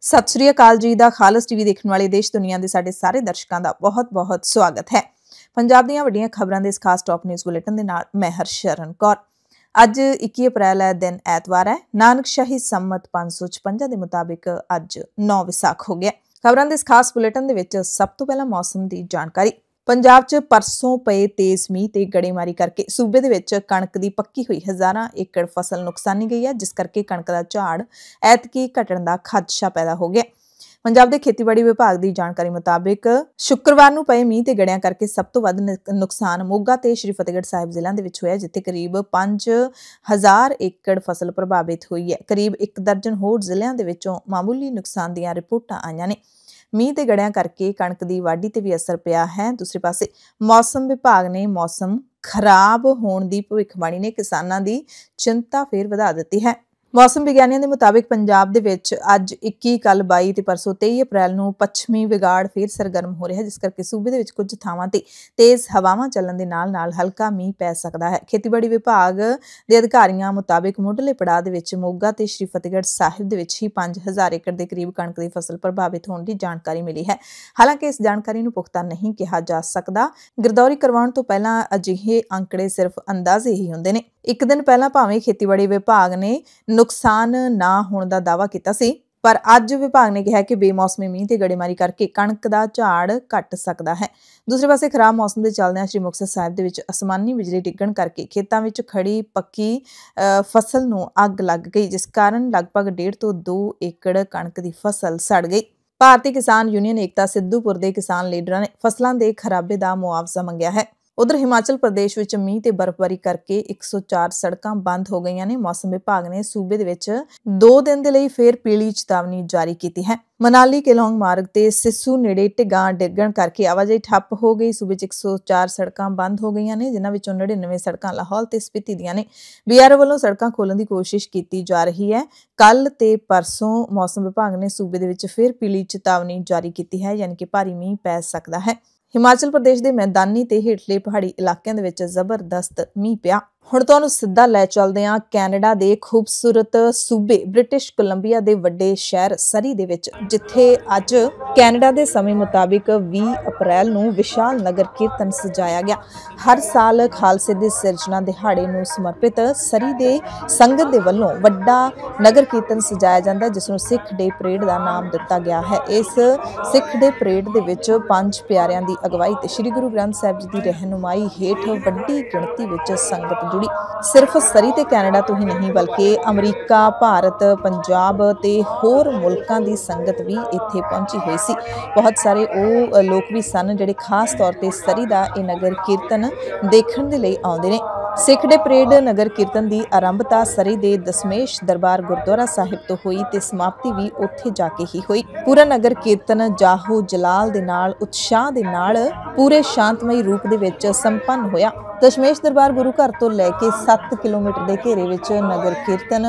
ਸਤਿ ਸ੍ਰੀ ਅਕਾਲ ਜੀ ਦਾ ਖਾਲਸ ਟੀਵੀ ਦੇਖਣ ਵਾਲੇ ਦੇਸ਼ ਦੁਨੀਆ ਦੇ ਸਾਡੇ ਸਾਰੇ ਦਰਸ਼ਕਾਂ ਦਾ ਬਹੁਤ-ਬਹੁਤ ਸਵਾਗਤ ਹੈ ਪੰਜਾਬ ਦੀਆਂ ਵੱਡੀਆਂ ਖਬਰਾਂ ਦੇ ਇਸ ਖਾਸ ਟੌਪ ਨਿਊਜ਼ ਬੁਲੇਟਿਨ ਦੇ ਨਾਲ ਮੈਂ ਹਰਸ਼ਰਨ ਕੌਰ ਅੱਜ 21 ਅਪ੍ਰੈਲ ਹੈ ਦਿਨ ਐਤਵਾਰ ਹੈ ਨਾਨਕ ਸ਼ਾਹੀ ਸੰਮਤ 556 ਦੇ ਮੁਤਾਬਿਕ ਅੱਜ 9 ਵਿਸਾਖ ਹੋ ਗਿਆ ਖਬਰਾਂ ਦੇ ਇਸ ਖਾਸ ਬੁਲੇਟਿਨ ਦੇ ਵਿੱਚ ਸਭ ਤੋਂ ਪਹਿਲਾਂ ਮੌਸਮ ਦੀ ਜਾਣਕਾਰੀ ਪੰਜਾਬ 'ਚ ਪਰਸੋਂ ਪਏ ਤੇਜ਼ ਮੀਂਹ ਤੇ ਗੜੇਮਾਰੀ ਕਰਕੇ ਸੂਬੇ ਦੇ ਵਿੱਚ ਕਣਕ ਦੀ ਪੱਕੀ ਹੋਈ ਹਜ਼ਾਰਾਂ ਏਕੜ ਫਸਲ ਨੁਕਸਾਨੀ ਗਈ ਹੈ ਜਿਸ ਕਰਕੇ ਕਣਕ ਦਾ ਝਾੜ ਐਤਕੀ ਘਟਣ ਦਾ ਖਦਸ਼ਾ ਪੈਦਾ ਹੋ ਗਿਆ ਪੰਜਾਬ ਦੇ ਖੇਤੀਬਾੜੀ ਵਿਭਾਗ ਦੀ ਜਾਣਕਾਰੀ ਮੁਤਾਬਕ ਸ਼ੁੱਕਰਵਾਰ ਨੂੰ ਪਏ ਮੀਂਹ ਤੇ ਗੜਿਆਂ ਕਰਕੇ ਸਭ ਤੋਂ ਵੱਧ ਨੁਕਸਾਨ ਮੋਗਾ ਤੇ ਸ਼੍ਰੀ ਫਤਿਹਗੜ੍ਹ ਸਾਹਿਬ ਜ਼ਿਲ੍ਹਿਆਂ ਦੇ ਵਿੱਚ ਹੋਇਆ ਜਿੱਥੇ ਕਰੀਬ 5000 ਏਕੜ ਫਸਲ ਪ੍ਰਭਾਵਿਤ ਹੋਈ ਹੈ ਕਰੀਬ 1 ਦਰਜਨ ਹੋਰ ਜ਼ਿਲ੍ਹਿਆਂ ਦੇ ਵਿੱਚੋਂ ਮਾਮੂਲੀ ਨੁਕਸਾਨ ਦੀਆਂ ਰਿਪੋਰਟਾਂ ਆਈਆਂ ਨੇ ਮੀਂਹ ਤੇ ਗੜਿਆਂ ਕਰਕੇ ਕਣਕ ਦੀ ਵਾਢੀ ਤੇ ਵੀ ਅਸਰ ਪਿਆ ਹੈ ਦੂਸਰੇ ਪਾਸੇ ਮੌਸਮ ਵਿਭਾਗ ਨੇ ਮੌਸਮ ਖਰਾਬ ਹੋਣ ਦੀ ਭਵਿੱਖਬਾਣੀ ਨੇ ਕਿਸਾਨਾਂ ਦੀ ਚਿੰਤਾ ਫੇਰ ਵਧਾ ਦਿੱਤੀ ਹੈ ਮੌਸਮ ਵਿਗਿਆਨੀਆਂ ਦੇ ਮੁਤਾਬਿਕ ਪੰਜਾਬ ਦੇ ਵਿੱਚ ਅੱਜ 21 ਕੱਲ 22 ਤੇ ਪਰਸੋਂ 23 ਅਪ੍ਰੈਲ ਨੂੰ ਪੱਛਮੀ ਵਿਗਾੜ ਫੇਰ ਸਰਗਰਮ ਹੋ ਰਿਹਾ ਹੈ ਜਿਸ ਕਰਕੇ ਸੂਬੇ ਦੇ ਵਿੱਚ ਕੁਝ ਥਾਵਾਂ ਤੇ ਤੇਜ਼ ਹਵਾਵਾਂ ਚੱਲਣ ਦੇ ਨਾਲ ਨਾਲ ਹਲਕਾ ਮੀਂਹ ਪੈ ਸਕਦਾ ਹੈ ਖੇਤੀਬਾੜੀ ਵਿਭਾਗ ਦੇ ਅਧਿਕਾਰੀਆਂ ਮੁਤਾਬਿਕ ਮੁੱਢਲੇ ਪੜਾਅ ਦੇ ਵਿੱਚ ਮੋਗਾ ਤੇ ਸ਼੍ਰੀ ਫਤਿਹਗੜ੍ਹ ਸਾਹਿਬ ਦੇ ਵਿੱਚ ਹੀ 5000 ਏਕੜ ਦੇ ਕਰੀਬ ਕਣਕ ਦੀ ਫਸਲ ਪ੍ਰਭਾਵਿਤ ਹੋਣ ਦੀ ਜਾਣਕਾਰੀ ਮਿਲੀ ਹੈ ਹਾਲਾਂਕਿ ਇਸ ਜਾਣਕਾਰੀ ਨੂੰ ਪੁਖਤਾ ਨਹੀਂ ਕਿਹਾ ਜਾ ਸਕਦਾ ਗਿਰਦੌਰੀ ਕਰਵਾਉਣ ਤੋਂ ਪਹਿਲਾਂ ਅਜਿਹੇ ਅੰਕੜੇ ਸਿਰਫ ਅੰਦਾਜ਼ੇ ਹੀ ਹੁੰਦੇ ਨੇ ਇੱਕ ਦਿਨ ਪਹਿਲਾਂ ਭਾਵੇਂ ਖੇਤੀਬਾੜੀ ਵਿਭਾਗ ਨੇ ਨੁਕਸਾਨ ਨਾ ਹੋਣ ਦਾ ਦਾਵਾ ਕੀਤਾ ਸੀ ਪਰ ਅੱਜ ਵਿਭਾਗ ਨੇ ਕਿਹਾ ਕਿ ਬੇਮੌਸਮੀ ਮੀਂਹ ਤੇ ਗੜੇਮਾਰੀ ਕਰਕੇ ਕਣਕ ਦਾ ਝਾੜ ਘਟ ਸਕਦਾ ਹੈ ਦੂਸਰੇ ਪਾਸੇ ਖਰਾਬ ਮੌਸਮ ਦੇ ਚੱਲਦਿਆਂ ਸ੍ਰੀ ਮੁਕਤਸਰ ਸਾਹਿਬ ਦੇ ਵਿੱਚ ਅਸਮਾਨੀ ਬਿਜਲੀ ਡਿੱਗਣ ਕਰਕੇ ਖੇਤਾਂ ਵਿੱਚ ਖੜੀ ਪੱਕੀ ਫਸਲ ਨੂੰ ਅੱਗ ਲੱਗ ਗਈ ਜਿਸ ਕਾਰਨ ਲਗਭਗ 1.5 ਤੋਂ 2 ਏਕੜ ਕਣਕ ਦੀ ਫਸਲ ਸੜ ਗਈ ਭਾਰਤੀ ਕਿਸਾਨ ਯੂਨੀਅਨ ਏਕਤਾ ਸਿੱਧੂਪੁਰ ਦੇ ਕਿਸਾਨ ਲੀਡਰਾਂ ਨੇ ਫਸਲਾਂ ਦੇ ਖਰਾਬੇ ਦਾ ਮੁਆਵਜ਼ਾ ਮੰਗਿਆ ਹੈ ਉਧਰ ਹਿਮਾਚਲ ਪ੍ਰਦੇਸ਼ ਵਿੱਚ ਮੀਂਹ ਤੇ ਬਰਫ਼ਬਾਰੀ ਕਰਕੇ 104 ਸੜਕਾਂ ਬੰਦ ਹੋ ਗਈਆਂ ਨੇ ਮੌਸਮ ਵਿਭਾਗ ਨੇ ਸੂਬੇ ਦੇ ਵਿੱਚ 2 ਦਿਨ ਦੇ ਲਈ ਫੇਰ ਪੀਲੀ ਚੇਤਾਵਨੀ ਜਾਰੀ ਕੀਤੀ ਹੈ ਮਨਾਲੀ ਕੇਲੋਂਗ ਮਾਰਗ ਤੇ ਸਿੱਸੂ ਨੇੜੇ ਟਿਗਾਂ ਡਿੱਗਣ ਕਰਕੇ ਆਵਾਜਾਈ ਠੱਪ ਹੋ ਗਈ ਸੂਬੇ 'ਚ 104 ਸੜਕਾਂ ਬੰਦ ਹੋ ਗਈਆਂ ਨੇ ਜਿਨ੍ਹਾਂ ਵਿੱਚੋਂ 99 ਸੜਕਾਂ ਲਾਹੌਲ ਤੇ ਸਪੀਤੀ ਦੀਆਂ ਨੇ ਬੀਆਰ ਵੱਲੋਂ ਸੜਕਾਂ ਖੋਲਣ ਦੀ ਕੋਸ਼ਿਸ਼ ਕੀਤੀ ਜਾ ਰਹੀ ਹੈ ਕੱਲ ਤੇ ਪਰਸੋਂ ਮੌਸਮ ਵਿਭਾਗ ਨੇ ਸੂਬੇ ਦੇ ਵਿੱਚ ਫੇਰ ਪੀਲੀ ਚੇਤਾਵਨੀ ਜਾਰੀ ਕੀਤੀ ਹੈ ਯਾਨੀ ਕਿ ਭਾਰੀ ਮੀਂਹ ਪੈ ਸਕਦਾ ਹੈ ਹਿਮਾਚਲ ਪ੍ਰਦੇਸ਼ ਦੇ ਮੈਦਾਨੀ ਤੇ ਹੇਠਲੇ ਪਹਾੜੀ ਇਲਾਕਿਆਂ ਦੇ ਵਿੱਚ ਜ਼ਬਰਦਸਤ ਮੀਂਹ ਪਿਆ ਹੁਣ ਤੁਹਾਨੂੰ ਸਿੱਧਾ ਲੈ ਚੱਲਦੇ ਹਾਂ ਕੈਨੇਡਾ ਦੇ ਖੂਬਸੂਰਤ ਸੂਬੇ ਬ੍ਰਿਟਿਸ਼ ਕੋਲੰਬੀਆ ਦੇ ਵੱਡੇ ਸ਼ਹਿਰ ਸਰੀ ਦੇ ਵਿੱਚ ਜਿੱਥੇ ਅੱਜ ਕੈਨੇਡਾ ਦੇ ਸਮੇਂ ਮੁਤਾਬਿਕ 20 ਅਪ੍ਰੈਲ ਨੂੰ ਵਿਸ਼ਾਲ ਨਗਰ ਕੀਰਤਨ ਸਜਾਇਆ ਗਿਆ ਹਰ ਸਾਲ ਖਾਲਸੇ ਦੀ ਸਿਰਜਣਾ ਦਿਹਾੜੇ ਨੂੰ ਸਮਰਪਿਤ ਸਰੀ ਦੇ ਸੰਗਤ ਦੇ ਵੱਲੋਂ ਵੱਡਾ ਨਗਰ ਕੀਰਤਨ ਸਜਾਇਆ ਜਾਂਦਾ ਜਿਸ ਨੂੰ ਸਿੱਖ ਡੇ ਪਰੇਡ ਦਾ ਨਾਮ ਦਿੱਤਾ ਗਿਆ ਹੈ ਇਸ ਸਿੱਖ ਡੇ ਪਰੇਡ ਦੇ ਵਿੱਚ ਪੰਜ ਪਿਆਰਿਆਂ ਦੀ ਅਗਵਾਈ ਤੇ ਸ੍ਰੀ ਗੁਰੂ ਗ੍ਰੰਥ ਸਾਹਿਬ ਜੀ ਦੀ ਰਹਿਨੁਮਾਈ ਹੇਠ ਵੱਡੀ ਗਿਣਤੀ ਵਿੱਚ ਸੰਗਤ ਜੁੜੀ ਸਿਰਫ ਸਰੀ ਤੇ ਕੈਨੇਡਾ ਤੋਂ ਹੀ ਨਹੀਂ ਬਲਕਿ ਅਮਰੀਕਾ ਭਾਰਤ ਪੰਜਾਬ ਤੇ ਹੋਰ ਮੁਲਕਾਂ ਦੀ ਸੰਗਤ ਵੀ ਇੱਥੇ ਪਹੁੰਚੀ ਹੋਈ ਸੀ ਬਹੁਤ ਸਾਰੇ ਉਹ ਲੋਕ ਵੀ ਸਨ ਜਿਹੜੇ ਖਾਸ ਤੌਰ ਤੇ ਸਰੀ ਦਾ ਇਹ ਨਗਰ ਕੀਰਤਨ ਦੇਖਣ ਦੇ ਲਈ ਆਉਂਦੇ ਨੇ ਸਿੱਖ ਦੇ ਪਰੇਡ ਨਗਰ ਕੀਰਤਨ ਦੀ ਆਰੰਭਤਾ ਸਰੀ ਦੇ ਦਸਮੇਸ਼ ਦਰਬਾਰ ਗੁਰਦੁਆਰਾ ਸਾਹਿਬ ਤੋਂ ਹੋਈ ਤੇ ਸਮਾਪਤੀ ਵੀ ਉੱਥੇ ਜਾ ਕੇ ਹੀ ਹੋਈ ਪੂਰਾ ਨਗਰ ਕੀਰਤਨ ਜਾਹੋ ਜਲਾਲ ਦੇ ਨਾਲ ਉਤਸ਼ਾਹ ਦੇ ਨਾਲ ਪੂਰੇ ਸ਼ਾਂਤਮਈ ਰੂਪ ਦੇ ਵਿੱਚ ਸੰਪੰਨ ਹੋਇਆ ਦਸ਼ਮੇਸ਼ ਦਰਬਾਰ ਗੁਰੂ ਘਰ ਤੋਂ ਲੈ ਕੇ 7 ਕਿਲੋਮੀਟਰ ਦੇ ਘੇਰੇ ਵਿੱਚ ਨਗਰ ਕੀਰਤਨ